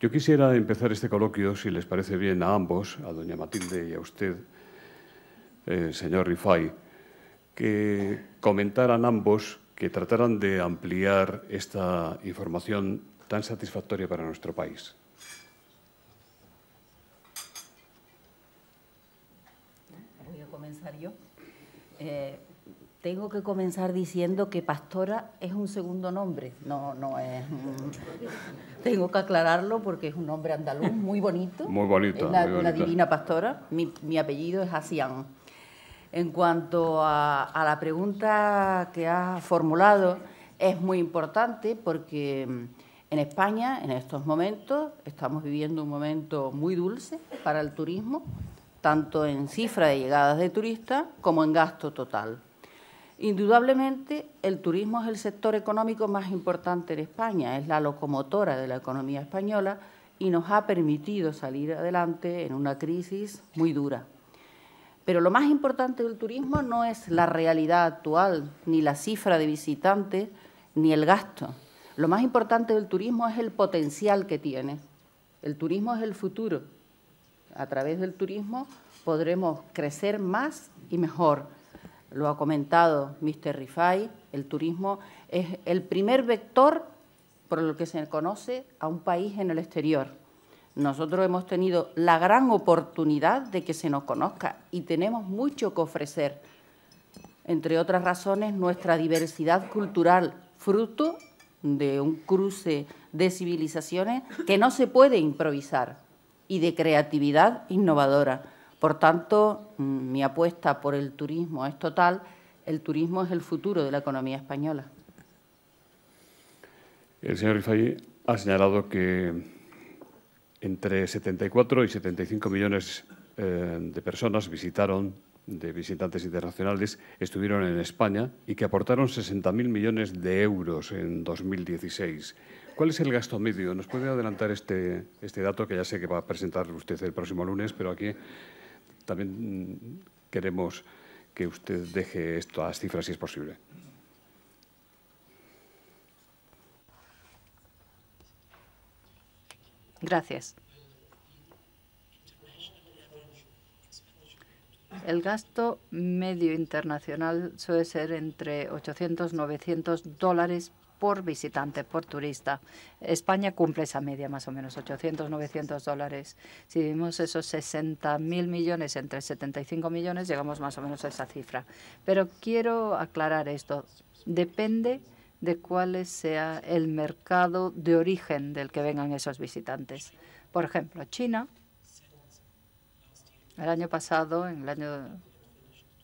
S1: Yo quisiera empezar este coloquio, si les parece bien a ambos, a doña Matilde y a usted, eh, señor Rifai, que comentaran ambos, que trataran de ampliar esta información tan satisfactoria para nuestro país.
S2: Voy a comenzar yo. Eh, tengo que comenzar diciendo que pastora es un segundo nombre, no, no es. Tengo que aclararlo porque es un nombre andaluz muy bonito. Muy bonito. la, divina pastora. Mi, apellido es Asián. En cuanto a, a la pregunta que ha formulado, es muy importante porque mm, en España, en estos momentos, estamos viviendo un momento muy dulce para el turismo, tanto en cifra de llegadas de turistas como en gasto total. Indudablemente, el turismo es el sector económico más importante en España, es la locomotora de la economía española y nos ha permitido salir adelante en una crisis muy dura. Pero lo más importante del turismo no es la realidad actual, ni la cifra de visitantes, ni el gasto. Lo más importante del turismo es el potencial que tiene. El turismo es el futuro. A través del turismo podremos crecer más y mejor lo ha comentado Mr. Rifai, el turismo es el primer vector por lo que se conoce a un país en el exterior. Nosotros hemos tenido la gran oportunidad de que se nos conozca y tenemos mucho que ofrecer. Entre otras razones, nuestra diversidad cultural, fruto de un cruce de civilizaciones que no se puede improvisar y de creatividad innovadora. Por tanto, mm, mi apuesta por el turismo es total. El turismo es el futuro de la economía española.
S1: El señor Rifay ha señalado que entre 74 y 75 millones eh, de personas visitaron, de visitantes internacionales, estuvieron en España y que aportaron 60.000 millones de euros en 2016. ¿Cuál es el gasto medio? ¿Nos puede adelantar este, este dato que ya sé que va a presentar usted el próximo lunes, pero aquí también mm, queremos que usted deje estas cifras si es posible.
S3: Gracias. El gasto medio internacional suele ser entre 800 y 900 dólares por visitante, por turista. España cumple esa media más o menos, 800, 900 dólares. Si vimos esos 60 mil millones entre 75 millones, llegamos más o menos a esa cifra. Pero quiero aclarar esto. Depende de cuál sea el mercado de origen del que vengan esos visitantes. Por ejemplo, China, el año pasado, en el año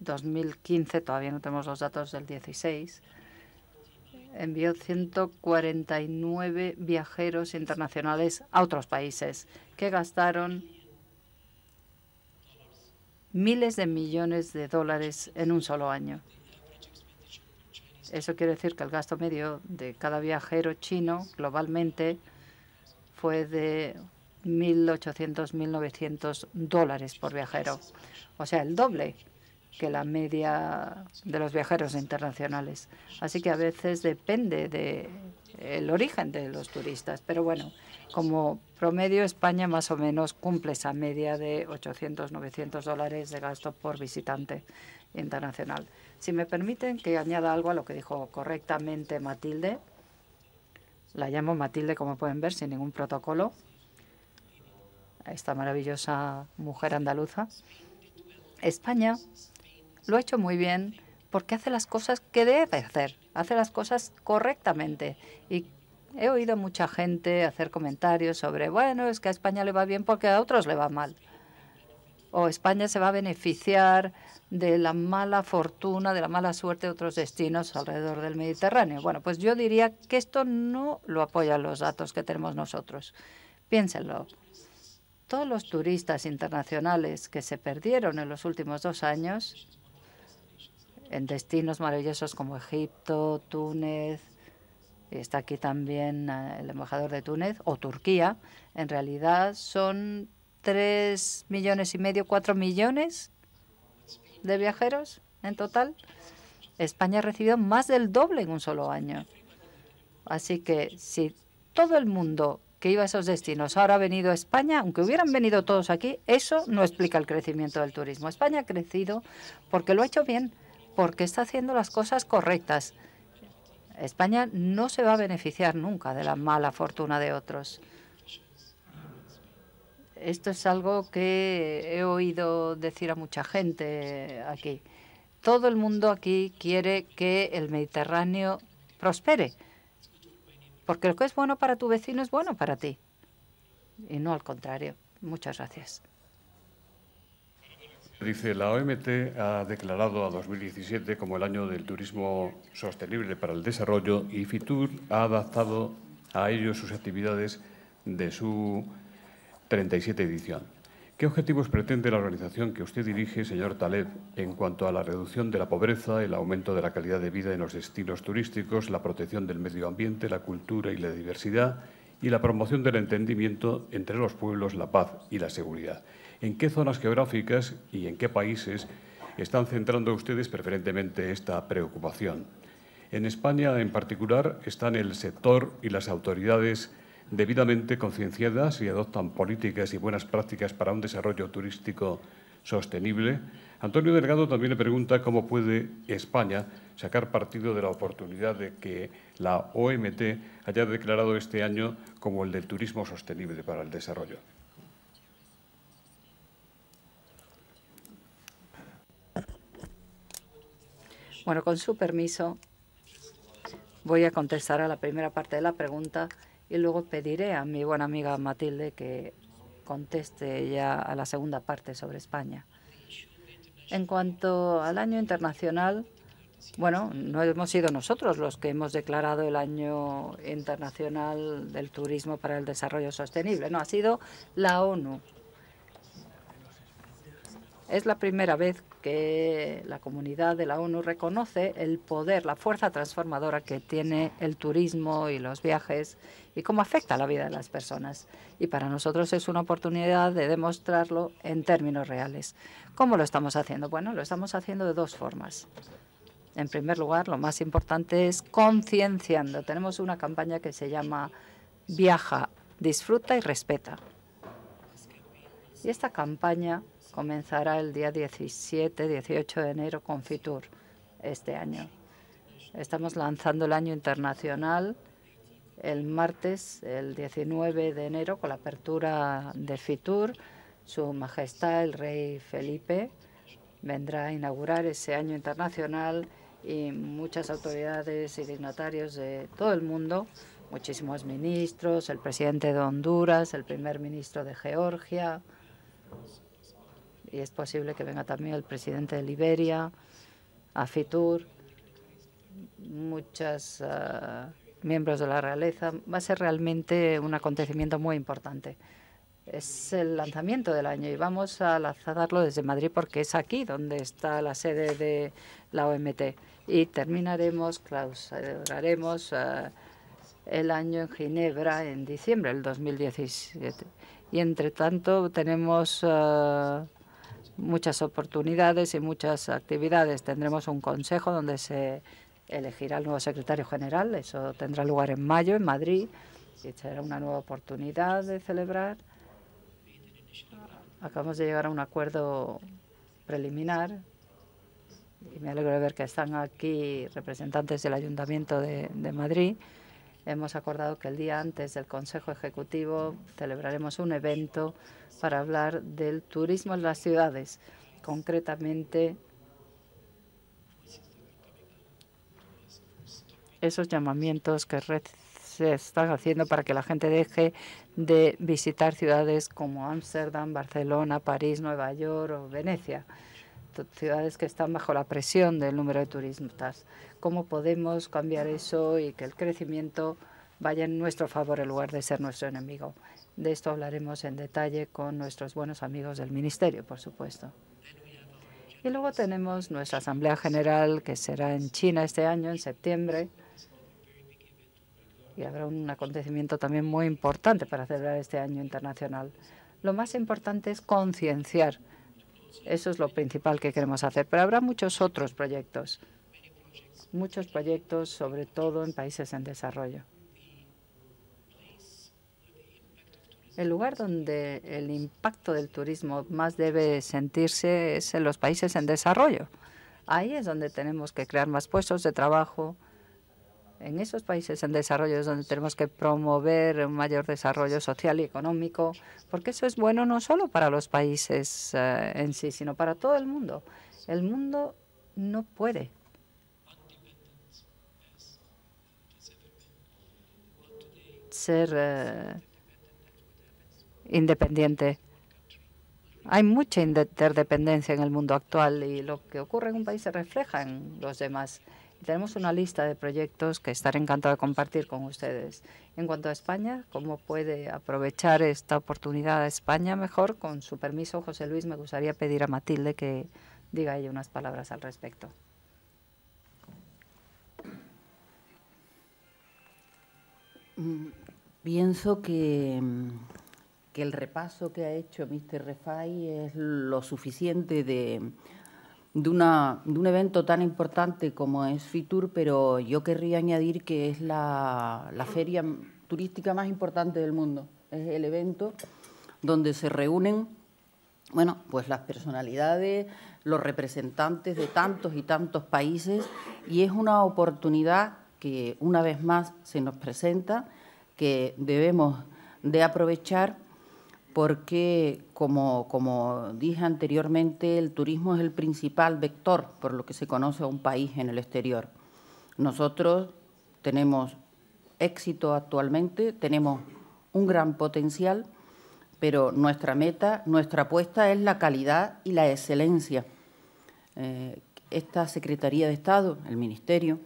S3: 2015, todavía no tenemos los datos del 16, envió 149 viajeros internacionales a otros países que gastaron miles de millones de dólares en un solo año. Eso quiere decir que el gasto medio de cada viajero chino globalmente fue de 1.800, 1.900 dólares por viajero, o sea, el doble que la media de los viajeros internacionales. Así que a veces depende del origen de los turistas. Pero bueno, como promedio, España más o menos cumple esa media de 800, 900 dólares de gasto por visitante internacional. Si me permiten que añada algo a lo que dijo correctamente Matilde, la llamo Matilde, como pueden ver, sin ningún protocolo, esta maravillosa mujer andaluza. España lo ha hecho muy bien porque hace las cosas que debe hacer, hace las cosas correctamente. Y he oído mucha gente hacer comentarios sobre, bueno, es que a España le va bien porque a otros le va mal. O España se va a beneficiar de la mala fortuna, de la mala suerte de otros destinos alrededor del Mediterráneo. Bueno, pues yo diría que esto no lo apoyan los datos que tenemos nosotros. Piénsenlo. Todos los turistas internacionales que se perdieron en los últimos dos años en destinos maravillosos como Egipto, Túnez, y está aquí también eh, el embajador de Túnez, o Turquía, en realidad son tres millones y medio, cuatro millones de viajeros en total. España ha recibido más del doble en un solo año. Así que si todo el mundo que iba a esos destinos ahora ha venido a España, aunque hubieran venido todos aquí, eso no explica el crecimiento del turismo. España ha crecido porque lo ha hecho bien porque está haciendo las cosas correctas. España no se va a beneficiar nunca de la mala fortuna de otros. Esto es algo que he oído decir a mucha gente aquí. Todo el mundo aquí quiere que el Mediterráneo prospere, porque lo que es bueno para tu vecino es bueno para ti, y no al contrario. Muchas gracias.
S1: Dice, la OMT ha declarado a 2017 como el año del turismo sostenible para el desarrollo y FITUR ha adaptado a ello sus actividades de su 37 edición. ¿Qué objetivos pretende la organización que usted dirige, señor Taleb, en cuanto a la reducción de la pobreza, el aumento de la calidad de vida en los destinos turísticos, la protección del medio ambiente, la cultura y la diversidad y la promoción del entendimiento entre los pueblos, la paz y la seguridad? ¿En qué zonas geográficas y en qué países están centrando ustedes preferentemente esta preocupación? En España, en particular, están el sector y las autoridades debidamente concienciadas y adoptan políticas y buenas prácticas para un desarrollo turístico sostenible. Antonio Delgado también le pregunta cómo puede España sacar partido de la oportunidad de que la OMT haya declarado este año como el del turismo sostenible para el desarrollo.
S3: Bueno, con su permiso, voy a contestar a la primera parte de la pregunta y luego pediré a mi buena amiga Matilde que conteste ya a la segunda parte sobre España. En cuanto al año internacional, bueno, no hemos sido nosotros los que hemos declarado el Año Internacional del Turismo para el Desarrollo Sostenible. No, ha sido la ONU. Es la primera vez que la comunidad de la ONU reconoce el poder, la fuerza transformadora que tiene el turismo y los viajes y cómo afecta la vida de las personas. Y para nosotros es una oportunidad de demostrarlo en términos reales. ¿Cómo lo estamos haciendo? Bueno, lo estamos haciendo de dos formas. En primer lugar, lo más importante es concienciando. Tenemos una campaña que se llama Viaja, disfruta y respeta. Y esta campaña comenzará el día 17, 18 de enero con Fitur este año. Estamos lanzando el año internacional el martes, el 19 de enero, con la apertura de Fitur. Su Majestad, el Rey Felipe, vendrá a inaugurar ese año internacional y muchas autoridades y dignatarios de todo el mundo, muchísimos ministros, el presidente de Honduras, el primer ministro de Georgia, y es posible que venga también el presidente de Liberia, Afitur, muchos eh, miembros de la realeza. Va a ser realmente un acontecimiento muy importante. Es el lanzamiento del año y vamos a lanzarlo desde Madrid porque es aquí donde está la sede de la OMT. Y terminaremos, clausuraremos eh, el año en Ginebra en diciembre del 2017. Y entre tanto tenemos... Eh, muchas oportunidades y muchas actividades. Tendremos un consejo donde se elegirá el nuevo secretario general. Eso tendrá lugar en mayo en Madrid y será una nueva oportunidad de celebrar. Acabamos de llegar a un acuerdo preliminar y me alegro de ver que están aquí representantes del Ayuntamiento de, de Madrid. Hemos acordado que el día antes del Consejo Ejecutivo celebraremos un evento para hablar del turismo en las ciudades, concretamente esos llamamientos que se están haciendo para que la gente deje de visitar ciudades como Ámsterdam, Barcelona, París, Nueva York o Venecia ciudades que están bajo la presión del número de turistas. ¿Cómo podemos cambiar eso y que el crecimiento vaya en nuestro favor en lugar de ser nuestro enemigo? De esto hablaremos en detalle con nuestros buenos amigos del Ministerio, por supuesto. Y luego tenemos nuestra Asamblea General, que será en China este año, en septiembre. Y habrá un acontecimiento también muy importante para celebrar este año internacional. Lo más importante es concienciar eso es lo principal que queremos hacer. Pero habrá muchos otros proyectos, muchos proyectos, sobre todo en países en desarrollo. El lugar donde el impacto del turismo más debe sentirse es en los países en desarrollo. Ahí es donde tenemos que crear más puestos de trabajo, en esos países en desarrollo es donde tenemos que promover un mayor desarrollo social y económico, porque eso es bueno no solo para los países eh, en sí, sino para todo el mundo. El mundo no puede ser eh, independiente. Hay mucha interdependencia en el mundo actual y lo que ocurre en un país se refleja en los demás. Tenemos una lista de proyectos que estaré encantado de compartir con ustedes. En cuanto a España, cómo puede aprovechar esta oportunidad a España mejor, con su permiso, José Luis, me gustaría pedir a
S2: Matilde que diga
S3: ella unas palabras al respecto.
S2: Mm, pienso que, mm, que el repaso que ha hecho Mr. Refai es lo suficiente de, de, una, de un evento tan importante como es FITUR, pero yo querría añadir que es la, feria turística más importante del mundo. Es el evento donde se reúnen bueno, pues las personalidades, los representantes de tantos y tantos países y es una oportunidad que una vez más se nos presenta, que debemos de aprovechar porque, como, dije anteriormente, el turismo es el principal vector por lo que se conoce a un país en el exterior. Nosotros tenemos éxito actualmente, tenemos un gran potencial, pero nuestra meta, nuestra apuesta es la calidad y la excelencia. Eh, esta Secretaría de Estado, el Ministerio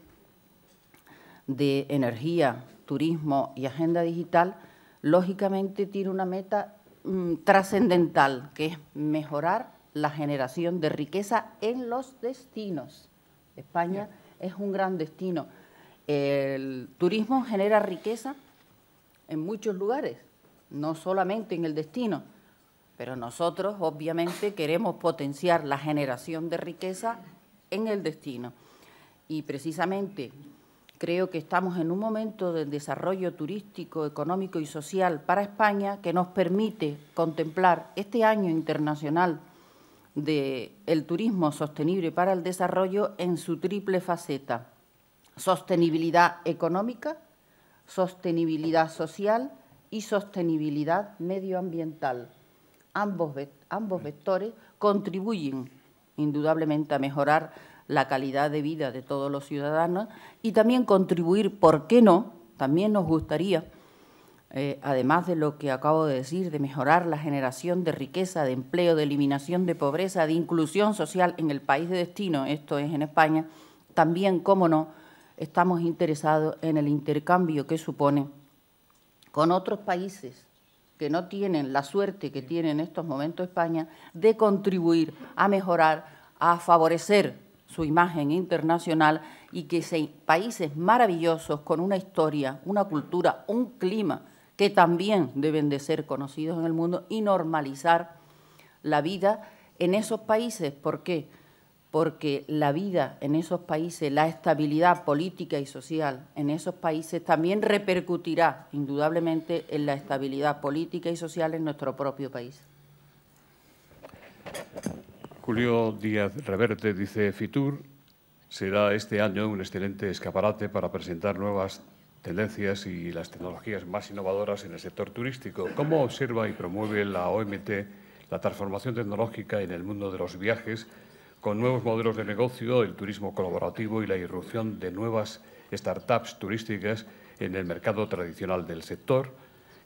S2: de Energía, Turismo y Agenda Digital, lógicamente tiene una meta Mm, trascendental, que es mejorar la generación de riqueza en los destinos. España es un gran destino. El turismo genera riqueza en muchos lugares, no solamente en el destino, pero nosotros obviamente queremos potenciar la generación de riqueza en el destino. Y precisamente Creo que estamos en un momento de desarrollo turístico, económico y social para España que nos permite contemplar este año internacional del turismo sostenible para el desarrollo en su triple faceta. Sostenibilidad económica, sostenibilidad social y sostenibilidad medioambiental. Ambos, ambos vectores contribuyen indudablemente a mejorar la calidad de vida de todos los ciudadanos y también contribuir, ¿por qué no? También nos gustaría, eh, además de lo que acabo de decir, de mejorar la generación de riqueza, de empleo, de eliminación de pobreza, de inclusión social en el país de destino, esto es en España, también, cómo no, estamos interesados en el intercambio que supone con otros países que no tienen la suerte que tiene en estos momentos España de contribuir a mejorar, a favorecer su imagen internacional y que sean países maravillosos con una historia, una cultura, un clima que también deben de ser conocidos en el mundo y normalizar la vida en esos países. ¿Por qué? Porque la vida en esos países, la estabilidad política y social en esos países también repercutirá indudablemente en la estabilidad política y social en nuestro propio país.
S1: Julio Díaz Reverte dice, Fitur será este año un excelente escaparate para presentar nuevas tendencias y las tecnologías más innovadoras en el sector turístico. ¿Cómo observa y promueve la OMT la transformación tecnológica en el mundo de los viajes con nuevos modelos de negocio, el turismo colaborativo y la irrupción de nuevas startups turísticas en el mercado tradicional del sector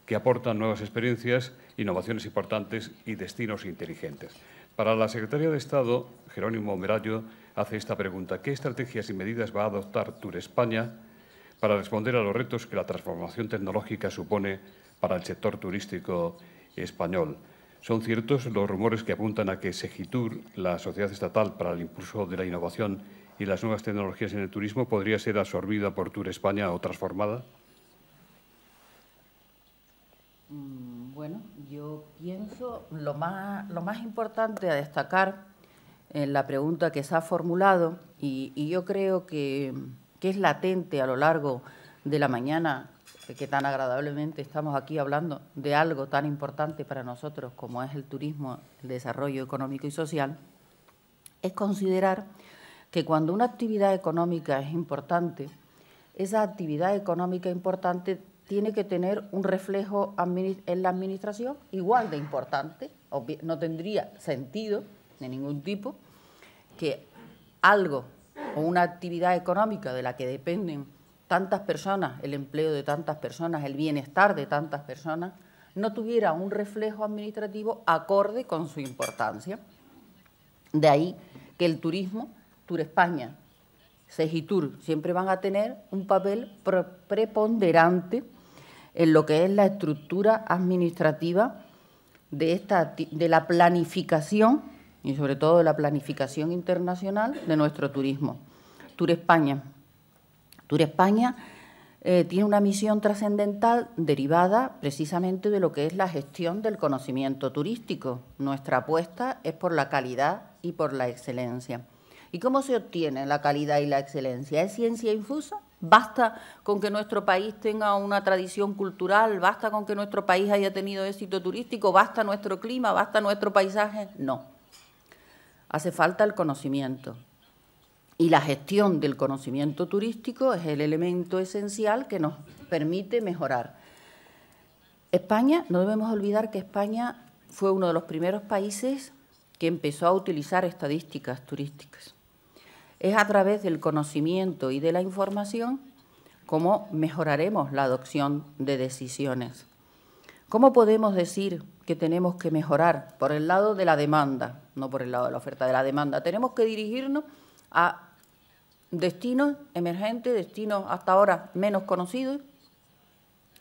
S1: que aportan nuevas experiencias, innovaciones importantes y destinos inteligentes? Para la secretaria de Estado, Jerónimo Merallo, hace esta pregunta. ¿Qué estrategias y medidas va a adoptar Tour España para responder a los retos que la transformación tecnológica supone para el sector turístico español? Son ciertos los rumores que apuntan a que Segitur, la Sociedad Estatal para el Impulso de la Innovación y las Nuevas Tecnologías en el Turismo, podría ser absorbida por Tour España o transformada.
S2: Mm, bueno, yo pienso lo más, lo más importante a destacar en la pregunta que se ha formulado, y, yo creo que, que, es latente a lo largo de la mañana, que tan agradablemente estamos aquí hablando de algo tan importante para nosotros como es el turismo, el desarrollo económico y social, es considerar que cuando una actividad económica es importante, esa actividad económica importante tiene que tener un reflejo en la administración igual de importante, no tendría sentido de ningún tipo que algo o una actividad económica de la que dependen tantas personas, el empleo de tantas personas, el bienestar de tantas personas, no tuviera un reflejo administrativo acorde con su importancia. De ahí que el turismo, Tour España, Segitur, siempre van a tener un papel preponderante en lo que es la estructura administrativa de, esta, de la planificación y sobre todo de la planificación internacional de nuestro turismo. Tour España. Tour España eh, tiene una misión trascendental derivada precisamente de lo que es la gestión del conocimiento turístico. Nuestra apuesta es por la calidad y por la excelencia. ¿Y cómo se obtiene la calidad y la excelencia? ¿Es ciencia infusa? Basta con que nuestro país tenga una tradición cultural, basta con que nuestro país haya tenido éxito turístico, basta nuestro clima, basta nuestro paisaje. No. Hace falta el conocimiento. Y la gestión del conocimiento turístico es el elemento esencial que nos permite mejorar. España, no debemos olvidar que España fue uno de los primeros países que empezó a utilizar estadísticas turísticas. Es a través del conocimiento y de la información cómo mejoraremos la adopción de decisiones. ¿Cómo podemos decir que tenemos que mejorar por el lado de la demanda, no por el lado de la oferta de la demanda? Tenemos que dirigirnos a destinos emergentes, destinos hasta ahora menos conocidos,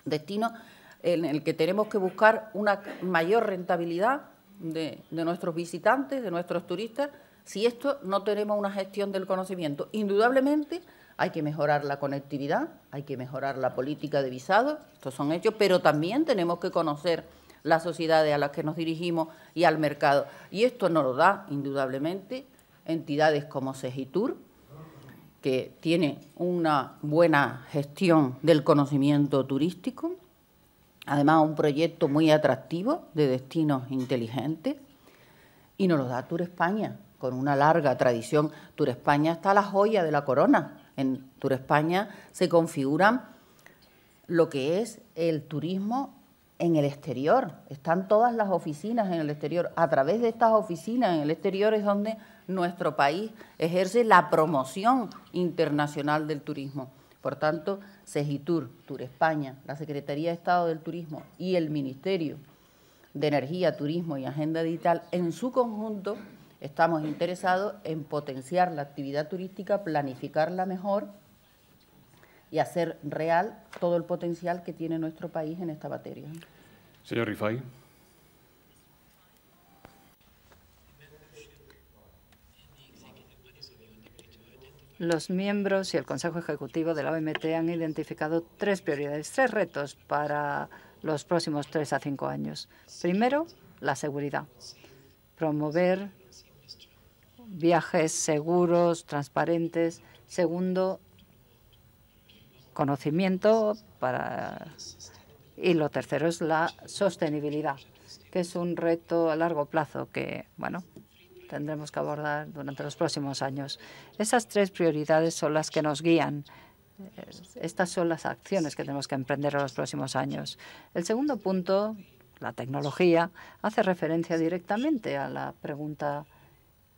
S2: destinos en el que tenemos que buscar una mayor rentabilidad de nuestros visitantes, de nuestros turistas, si esto no tenemos una gestión del conocimiento. Indudablemente hay que mejorar la conectividad, hay que mejorar la política de visado, estos son hechos, pero también tenemos que conocer las sociedades a las que nos dirigimos y al mercado. Y esto nos lo da, indudablemente, entidades como Segitur, que tiene una buena gestión del conocimiento turístico, además un proyecto muy atractivo de destinos inteligentes, y nos lo da Tour España, con una larga tradición. Tour España está la joya de la corona. En Tour España se configura lo que es el turismo en el exterior. Están todas las oficinas en el exterior. A través de estas oficinas en el exterior es donde nuestro país ejerce la promoción internacional del turismo. Por tanto, Segitur, Tour España, la Secretaría de Estado del Turismo y el Ministerio de Energía, Turismo y Agenda Digital en su conjunto Estamos interesados en potenciar la actividad turística, planificarla mejor y hacer real todo el potencial que tiene nuestro país en esta materia.
S1: Señor Rifai.
S3: Los miembros y el Consejo Ejecutivo de la OMT han identificado tres prioridades, tres retos para los próximos tres a cinco años. Primero, la seguridad. Promover viajes seguros, transparentes. Segundo, conocimiento para y lo tercero es la sostenibilidad, que es un reto a largo plazo que, bueno, tendremos que abordar durante los próximos años. Esas tres prioridades son las que nos guían. Estas son las acciones que tenemos que emprender en los próximos años. El segundo punto, la tecnología, hace referencia directamente a la pregunta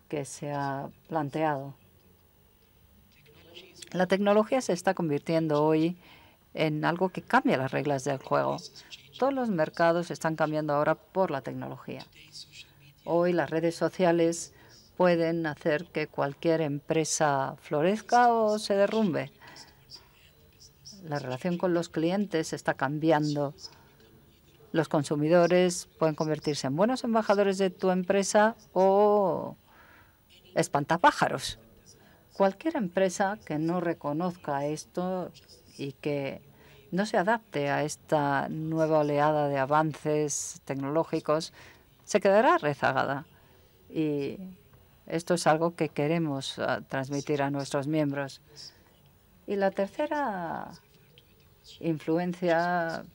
S3: que se ha planteado. La tecnología se está convirtiendo hoy en algo que cambia las reglas del juego. Todos los mercados están cambiando ahora por la tecnología. Hoy las redes sociales pueden hacer que cualquier empresa florezca o se derrumbe. La relación con los clientes está cambiando. Los consumidores pueden convertirse en buenos embajadores de tu empresa o espantapájaros. Cualquier empresa que no reconozca esto y que no se adapte a esta nueva oleada de avances tecnológicos se quedará rezagada. Y esto es algo que queremos ah, transmitir a nuestros miembros. Y la tercera influencia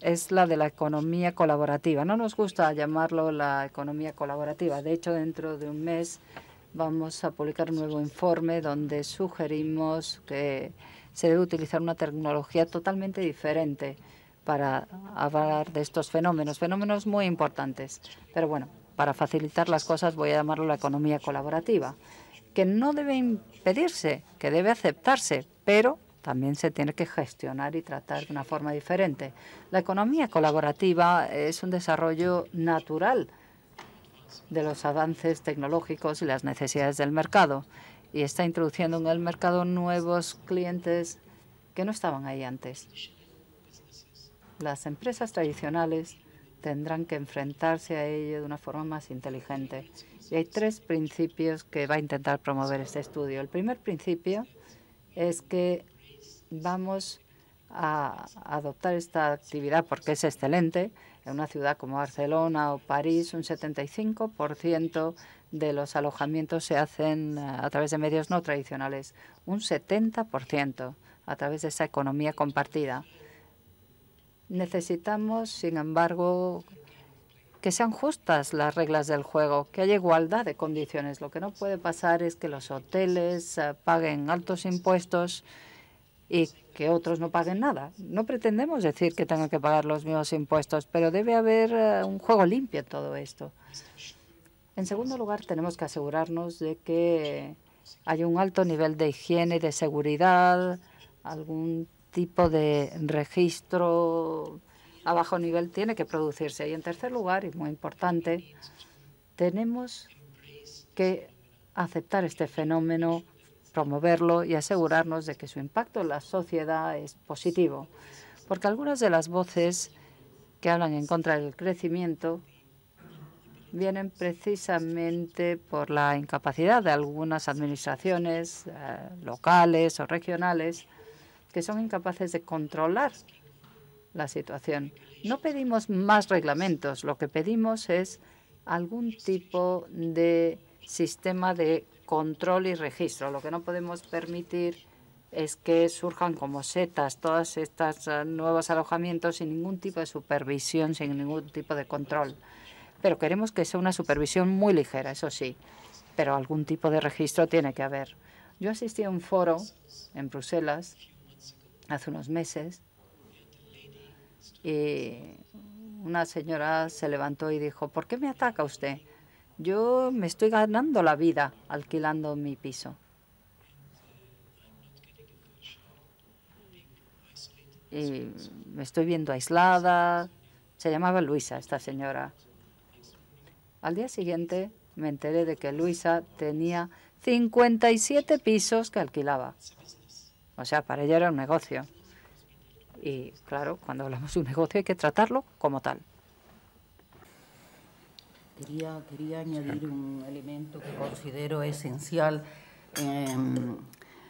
S3: es la de la economía colaborativa. No nos gusta llamarlo la economía colaborativa. De hecho, dentro de un mes vamos a publicar un nuevo informe donde sugerimos que se debe utilizar una tecnología totalmente diferente para hablar de estos fenómenos, fenómenos muy importantes. Pero bueno, para facilitar las cosas voy a llamarlo la economía colaborativa, que no debe impedirse, que debe aceptarse, pero también se tiene que gestionar y tratar de una forma diferente. La economía colaborativa es un desarrollo natural de los avances tecnológicos y las necesidades del mercado y está introduciendo en el mercado nuevos clientes que no estaban ahí antes. Las empresas tradicionales tendrán que enfrentarse a ello de una forma más inteligente. Y hay tres principios que va a intentar promover este estudio. El primer principio es que Vamos a adoptar esta actividad porque es excelente. En una ciudad como Barcelona o París, un 75% de los alojamientos se hacen eh, a través de medios no tradicionales, un 70% a través de esa economía compartida. Necesitamos, sin embargo, que sean justas las reglas del juego, que haya igualdad de condiciones. Lo que no puede pasar es que los hoteles eh, paguen altos impuestos y que otros no paguen nada. No pretendemos decir que tengan que pagar los mismos impuestos, pero debe haber eh, un juego limpio en todo esto. En segundo lugar, tenemos que asegurarnos de que hay un alto nivel de higiene y de seguridad, algún tipo de registro a bajo nivel tiene que producirse. Y en tercer lugar, y muy importante, tenemos que aceptar este fenómeno promoverlo y asegurarnos de que su impacto en la sociedad es positivo. Porque algunas de las voces que hablan en contra del crecimiento vienen precisamente por la incapacidad de algunas administraciones eh, locales o regionales que son incapaces de controlar la situación. No pedimos más reglamentos, lo que pedimos es algún tipo de sistema de control y registro. Lo que no podemos permitir es que surjan como setas todos estos eh, nuevos alojamientos sin ningún tipo de supervisión, sin ningún tipo de control. Pero queremos que sea una supervisión muy ligera, eso sí, pero algún tipo de registro tiene que haber. Yo asistí a un foro en Bruselas hace unos meses y una señora se levantó y dijo, ¿por qué me ataca usted? Yo me estoy ganando la vida alquilando mi piso. Y me estoy viendo aislada. Se llamaba Luisa, esta señora. Al día siguiente me enteré de que Luisa tenía 57 pisos que alquilaba. O sea, para ella era un negocio. Y claro, cuando hablamos de un
S2: negocio hay que tratarlo como tal. Quería, añadir un elemento que considero esencial. Em,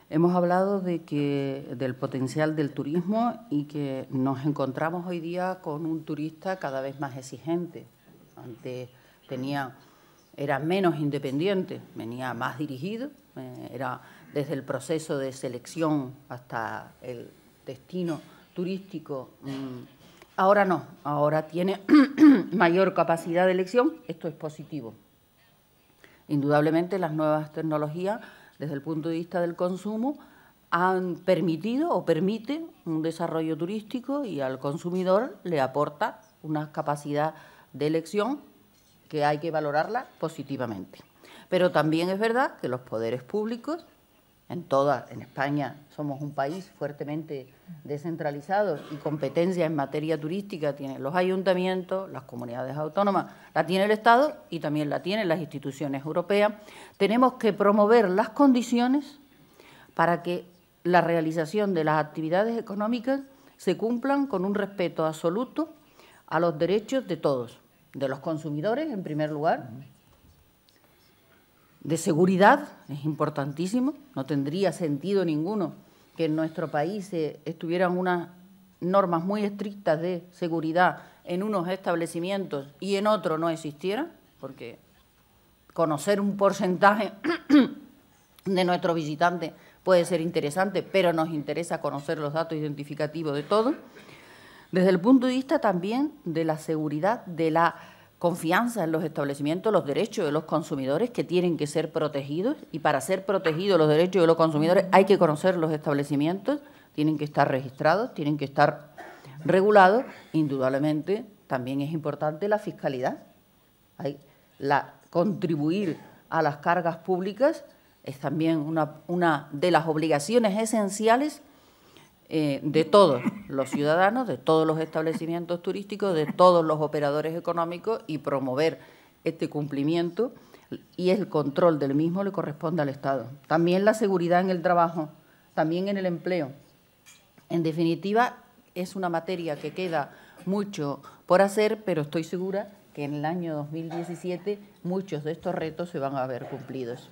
S2: hemos hablado de que, del potencial del turismo y que nos encontramos hoy día con un turista cada vez más exigente. Antes tenía, era menos independiente, venía más dirigido, eh, era desde el proceso de selección hasta el destino turístico. Mm, Ahora no, ahora tiene mayor capacidad de elección, esto es positivo. Indudablemente las nuevas tecnologías, desde el punto de vista del consumo, han permitido o permite un desarrollo turístico y al consumidor le aporta una capacidad de elección que hay que valorarla positivamente. Pero también es verdad que los poderes públicos, en toda, en España somos un país fuertemente descentralizados y competencias en materia turística tienen los ayuntamientos, las comunidades autónomas, la tiene el Estado y también la tienen las instituciones europeas. Tenemos que promover las condiciones para que la realización de las actividades económicas se cumplan con un respeto absoluto a los derechos de todos, de los consumidores en primer lugar, de seguridad, es importantísimo, no tendría sentido ninguno que en nuestro país eh, estuvieran unas normas muy estrictas de seguridad en unos establecimientos y en otros no existieran, porque conocer un porcentaje de nuestros visitantes puede ser interesante, pero nos interesa conocer los datos identificativos de todo. Desde el punto de vista también de la seguridad de la confianza en los establecimientos, los derechos de los consumidores que tienen que ser protegidos y para ser protegidos los derechos de los consumidores hay que conocer los establecimientos, tienen que estar registrados, tienen que estar regulados. Indudablemente también es importante la fiscalidad, la, contribuir a las cargas públicas es también una de las obligaciones esenciales eh, de todos los ciudadanos, de todos los establecimientos turísticos, de todos los operadores económicos y promover este cumplimiento y el control del mismo le corresponde al Estado. También la seguridad en el trabajo, también en el empleo. En definitiva, es una materia que queda mucho por hacer, pero estoy segura que en el año 2017 muchos de estos retos se van a ver cumplidos.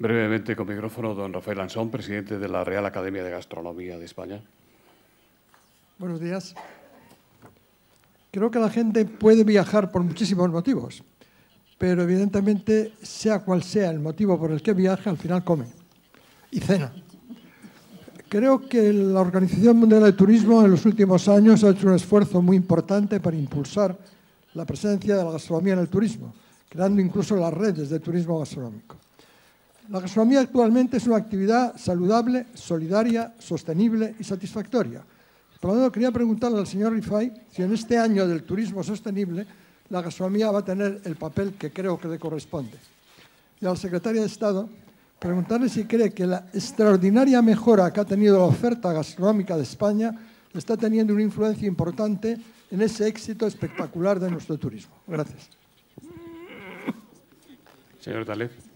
S1: Brevemente, con micrófono, don Rafael Ansón, presidente de la Real Academia de Gastronomía de España. Buenos días. Creo que la gente puede viajar por muchísimos motivos, pero evidentemente, sea cual sea el motivo por el que viaja, al final come y cena. Creo que la Organización Mundial de Turismo en los últimos años ha hecho un esfuerzo muy importante para impulsar la presencia de la gastronomía en el turismo, creando incluso las redes de turismo gastronómico. La gastronomía actualmente es una actividad saludable, solidaria, sostenible y satisfactoria. Por lo tanto, quería preguntarle al señor Rifai si en este año del turismo sostenible la gastronomía va a tener el papel que creo que le corresponde. Y al secretario de Estado, preguntarle si cree que la extraordinaria mejora que ha tenido la oferta gastronómica de España está teniendo una influencia importante en ese éxito espectacular de nuestro turismo. Gracias. Señor Talez.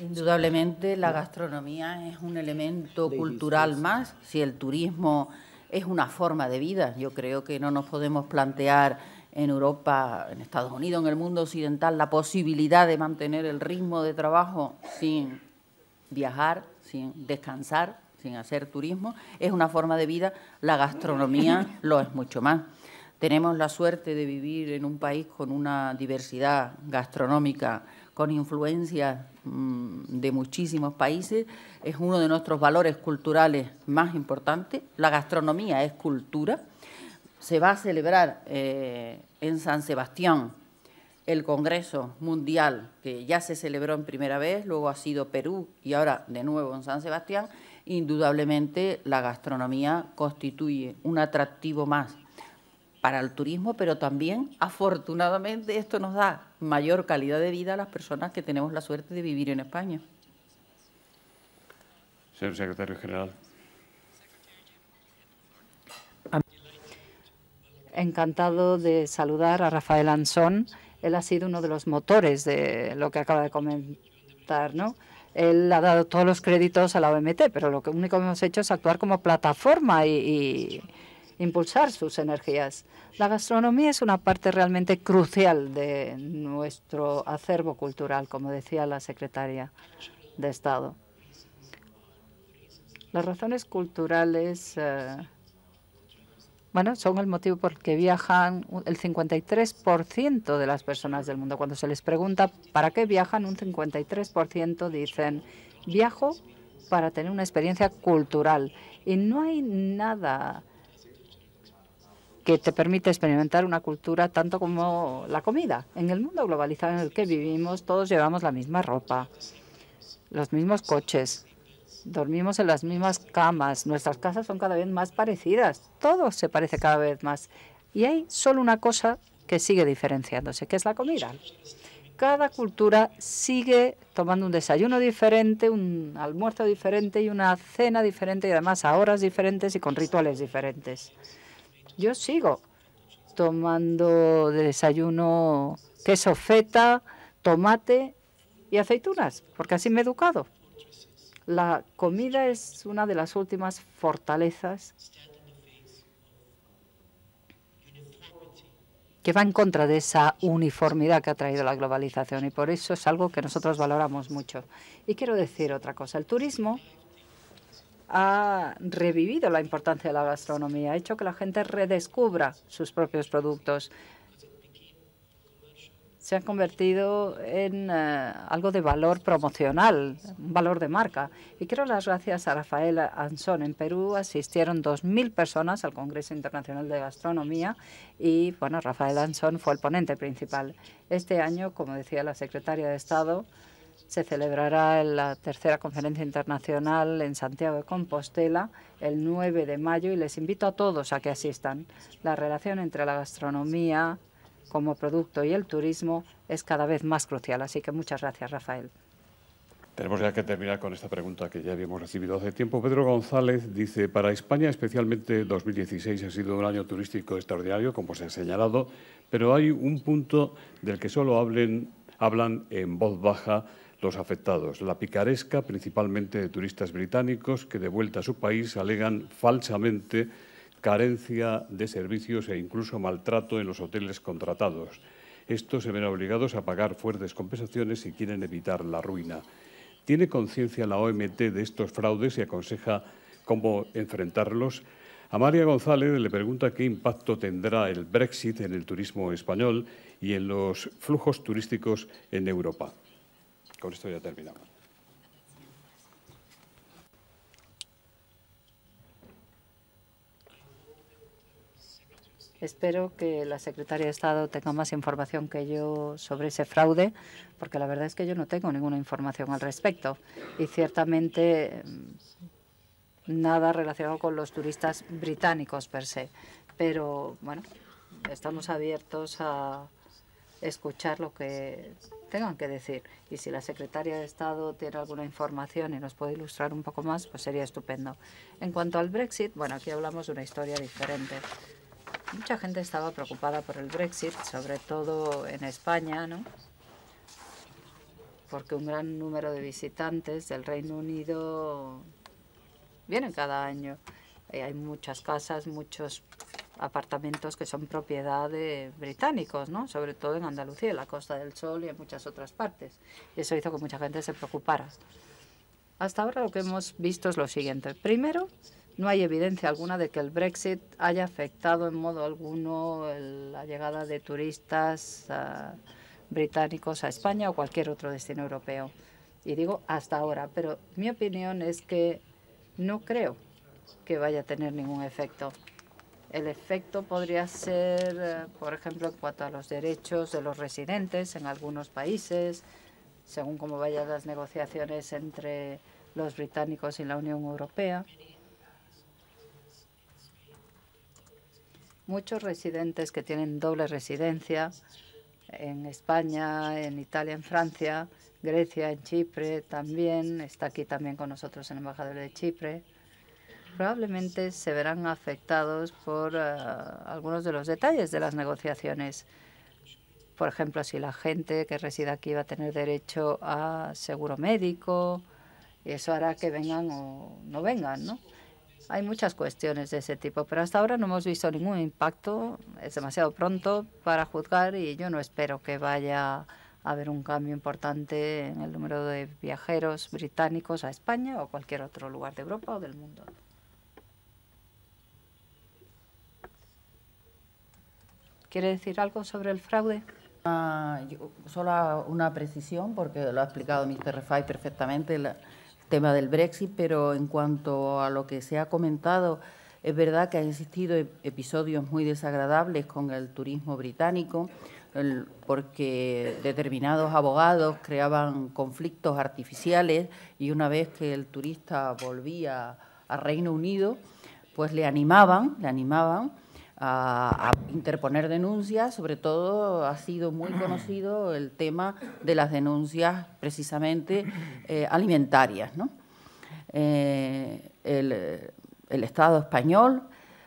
S2: Indudablemente la gastronomía es un elemento cultural más, si el turismo es una forma de vida, yo creo que no nos podemos plantear en Europa, en Estados Unidos, en el mundo occidental, la posibilidad de mantener el ritmo de trabajo sin viajar, sin descansar, sin hacer turismo, es una forma de vida, la gastronomía lo es mucho más. Tenemos la suerte de vivir en un país con una diversidad gastronómica con influencia mm, de muchísimos países, es uno de nuestros valores culturales más importantes. La gastronomía es cultura. Se va a celebrar eh, en San Sebastián el Congreso Mundial, que ya se celebró en primera vez, luego ha sido Perú y ahora de nuevo en San Sebastián. Indudablemente la gastronomía constituye un atractivo más para el turismo, pero también afortunadamente esto nos da mayor calidad de vida a las personas que tenemos la suerte de vivir en España.
S1: Señor secretario general.
S2: Encantado
S3: de saludar a Rafael Anzón. Él ha sido uno de los motores de lo que acaba de comentar, ¿no? Él ha dado todos los créditos a la OMT, pero lo único que hemos hecho es actuar como plataforma y impulsar sus energías. La gastronomía es una parte realmente crucial de nuestro acervo cultural, como decía la secretaria de Estado. Las razones culturales eh, bueno, son el motivo por el que viajan el 53% de las personas del mundo. Cuando se les pregunta para qué viajan, un 53% dicen viajo para tener una experiencia cultural. Y no hay nada que te permite experimentar una cultura tanto como la comida. En el mundo globalizado en el que vivimos, todos llevamos la misma ropa, los mismos coches, dormimos en las mismas camas, nuestras casas son cada vez más parecidas, todo se parece cada vez más. Y hay solo una cosa que sigue diferenciándose, que es la comida. Cada cultura sigue tomando un desayuno diferente, un almuerzo diferente y una cena diferente y además a horas diferentes y con rituales diferentes. Yo sigo tomando de desayuno queso feta, tomate y aceitunas, porque así me he educado. La comida es una de las últimas fortalezas que va en contra de esa uniformidad que ha traído la globalización y por eso es algo que nosotros valoramos mucho. Y quiero decir otra cosa, el turismo ha revivido la importancia de la gastronomía, ha hecho que la gente redescubra sus propios productos. Se ha convertido en eh, algo de valor promocional, valor de marca. Y quiero las gracias a Rafael Ansón. En Perú asistieron 2.000 personas al Congreso Internacional de Gastronomía y bueno, Rafael Ansón fue el ponente principal. Este año, como decía la secretaria de Estado, se celebrará la tercera conferencia internacional en Santiago de Compostela el 9 de mayo y les invito a todos a que asistan. La relación entre la gastronomía como producto y el turismo es cada vez más crucial. Así que muchas gracias, Rafael.
S1: Tenemos ya que terminar con esta pregunta que ya habíamos recibido hace tiempo. Pedro González dice, para España especialmente 2016 ha sido un año turístico extraordinario, como se ha señalado, pero hay un punto del que solo hablen, hablan en voz baja los afectados, la picaresca principalmente de turistas británicos que de vuelta a su país alegan falsamente carencia de servicios e incluso maltrato en los hoteles contratados. Estos se ven obligados a pagar fuertes compensaciones si quieren evitar la ruina. ¿Tiene conciencia la OMT de estos fraudes y aconseja cómo enfrentarlos? A María González le pregunta qué impacto tendrá el Brexit en el turismo español y en los flujos turísticos en Europa. Con esto ya terminamos.
S3: Espero que la secretaria de Estado tenga más información que yo sobre ese fraude, porque la verdad es que yo no tengo ninguna información al respecto. Y ciertamente mm, nada relacionado con los turistas británicos per se. Pero bueno, estamos abiertos a escuchar lo que tengan que decir. Y si la secretaria de Estado tiene alguna información y nos puede ilustrar un poco más, pues sería estupendo. En cuanto al Brexit, bueno, aquí hablamos de una historia diferente. Mucha gente estaba preocupada por el Brexit, sobre todo en España, ¿no? porque un gran número de visitantes del Reino Unido vienen cada año. Eh, hay muchas casas, muchos apartamentos que son propiedad de británicos, ¿no? sobre todo en Andalucía, en la Costa del Sol y en muchas otras partes. Y eso hizo que mucha gente se preocupara. Hasta ahora lo que hemos visto es lo siguiente. Primero, no hay evidencia alguna de que el Brexit haya afectado en modo alguno la llegada de turistas británicos a España o cualquier otro destino europeo. Y digo hasta ahora, pero mi opinión es que no creo que vaya a tener ningún efecto. El efecto podría ser, eh, por ejemplo, en cuanto a los derechos de los residentes en algunos países, según cómo vayan las negociaciones entre los británicos y la Unión Europea. Muchos residentes que tienen doble residencia en España, en Italia, en Francia, Grecia, en Chipre también, está aquí también con nosotros el embajador de Chipre, probablemente se verán afectados por eh, algunos de los detalles de las negociaciones. Por ejemplo, si la gente que reside aquí va a tener derecho a seguro médico, y eso hará que vengan o no vengan, ¿no? Hay muchas cuestiones de ese tipo, pero hasta ahora no hemos visto ningún impacto. Es demasiado pronto para juzgar y yo no espero que vaya a haber un cambio importante en el número de viajeros británicos a España o cualquier otro lugar de Europa o del mundo.
S2: ¿Quiere decir algo sobre el fraude? Ah, solo una precisión, porque lo ha explicado Mr. Refai perfectamente el tema del Brexit, pero en cuanto a lo que se ha comentado, es verdad que han existido episodios muy desagradables con el turismo británico, porque determinados abogados creaban conflictos artificiales y una vez que el turista volvía a Reino Unido, pues le animaban, le animaban a, interponer denuncias, sobre todo ha sido muy conocido el tema de las denuncias precisamente eh, alimentarias. Eh, el, Estado español,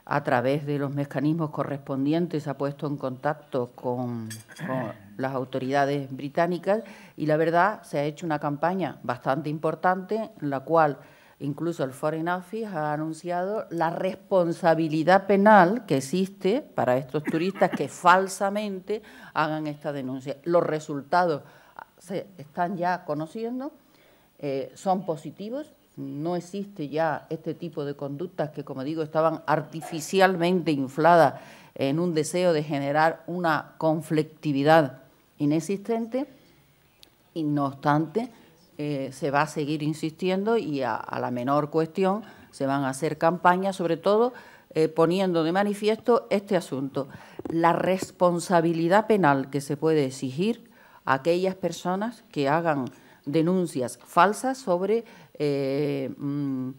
S2: a través de los mecanismos correspondientes, ha puesto en contacto con, con las autoridades británicas y la verdad se ha hecho una campaña bastante importante en la cual Incluso el Foreign Office ha anunciado la responsabilidad penal que existe para estos turistas que falsamente hagan esta denuncia. Los resultados ah, se están ya conociendo, eh, son positivos, no existe ya este tipo de conductas que, como digo, estaban artificialmente infladas en un deseo de generar una conflictividad inexistente. Y no obstante, eh, se va a seguir insistiendo y a, la menor cuestión se van a hacer campañas, sobre todo eh, poniendo de manifiesto este asunto, la responsabilidad penal que se puede exigir a aquellas personas que hagan denuncias falsas sobre eh, mm,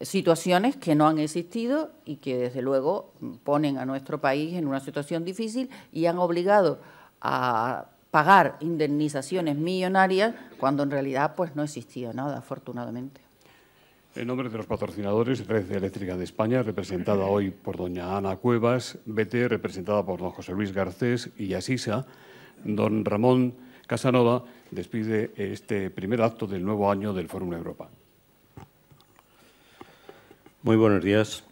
S2: situaciones que no han existido y que desde luego ponen a nuestro país en una situación difícil y han obligado a pagar indemnizaciones millonarias cuando en realidad pues no existía nada, afortunadamente.
S1: En nombre de los patrocinadores, Red Eléctrica de España, representada hoy por doña Ana Cuevas, BT, representada por don José Luis Garcés y Asisa, don Ramón Casanova despide este primer acto del nuevo año del Fórum Europa. Muy buenos días.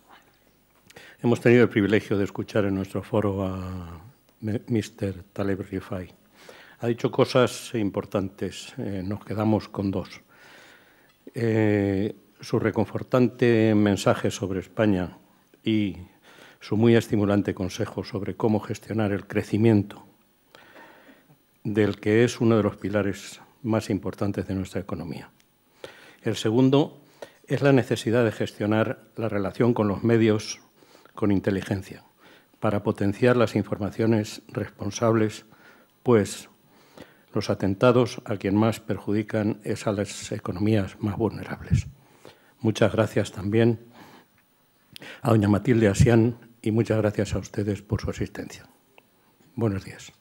S1: Hemos tenido el privilegio de escuchar en nuestro foro a Mr. Taleb Rifai ha dicho cosas importantes. Eh, nos quedamos con dos. Eh, su reconfortante mensaje sobre España y su muy estimulante consejo sobre cómo gestionar el crecimiento, del que es uno de los pilares más importantes de nuestra economía. El segundo es la necesidad de gestionar la relación con los medios con inteligencia, para potenciar las informaciones responsables, pues los atentados a quien más perjudican es a las economías más vulnerables. Muchas gracias también a doña Matilde Asián y muchas gracias a ustedes por su asistencia. Buenos días.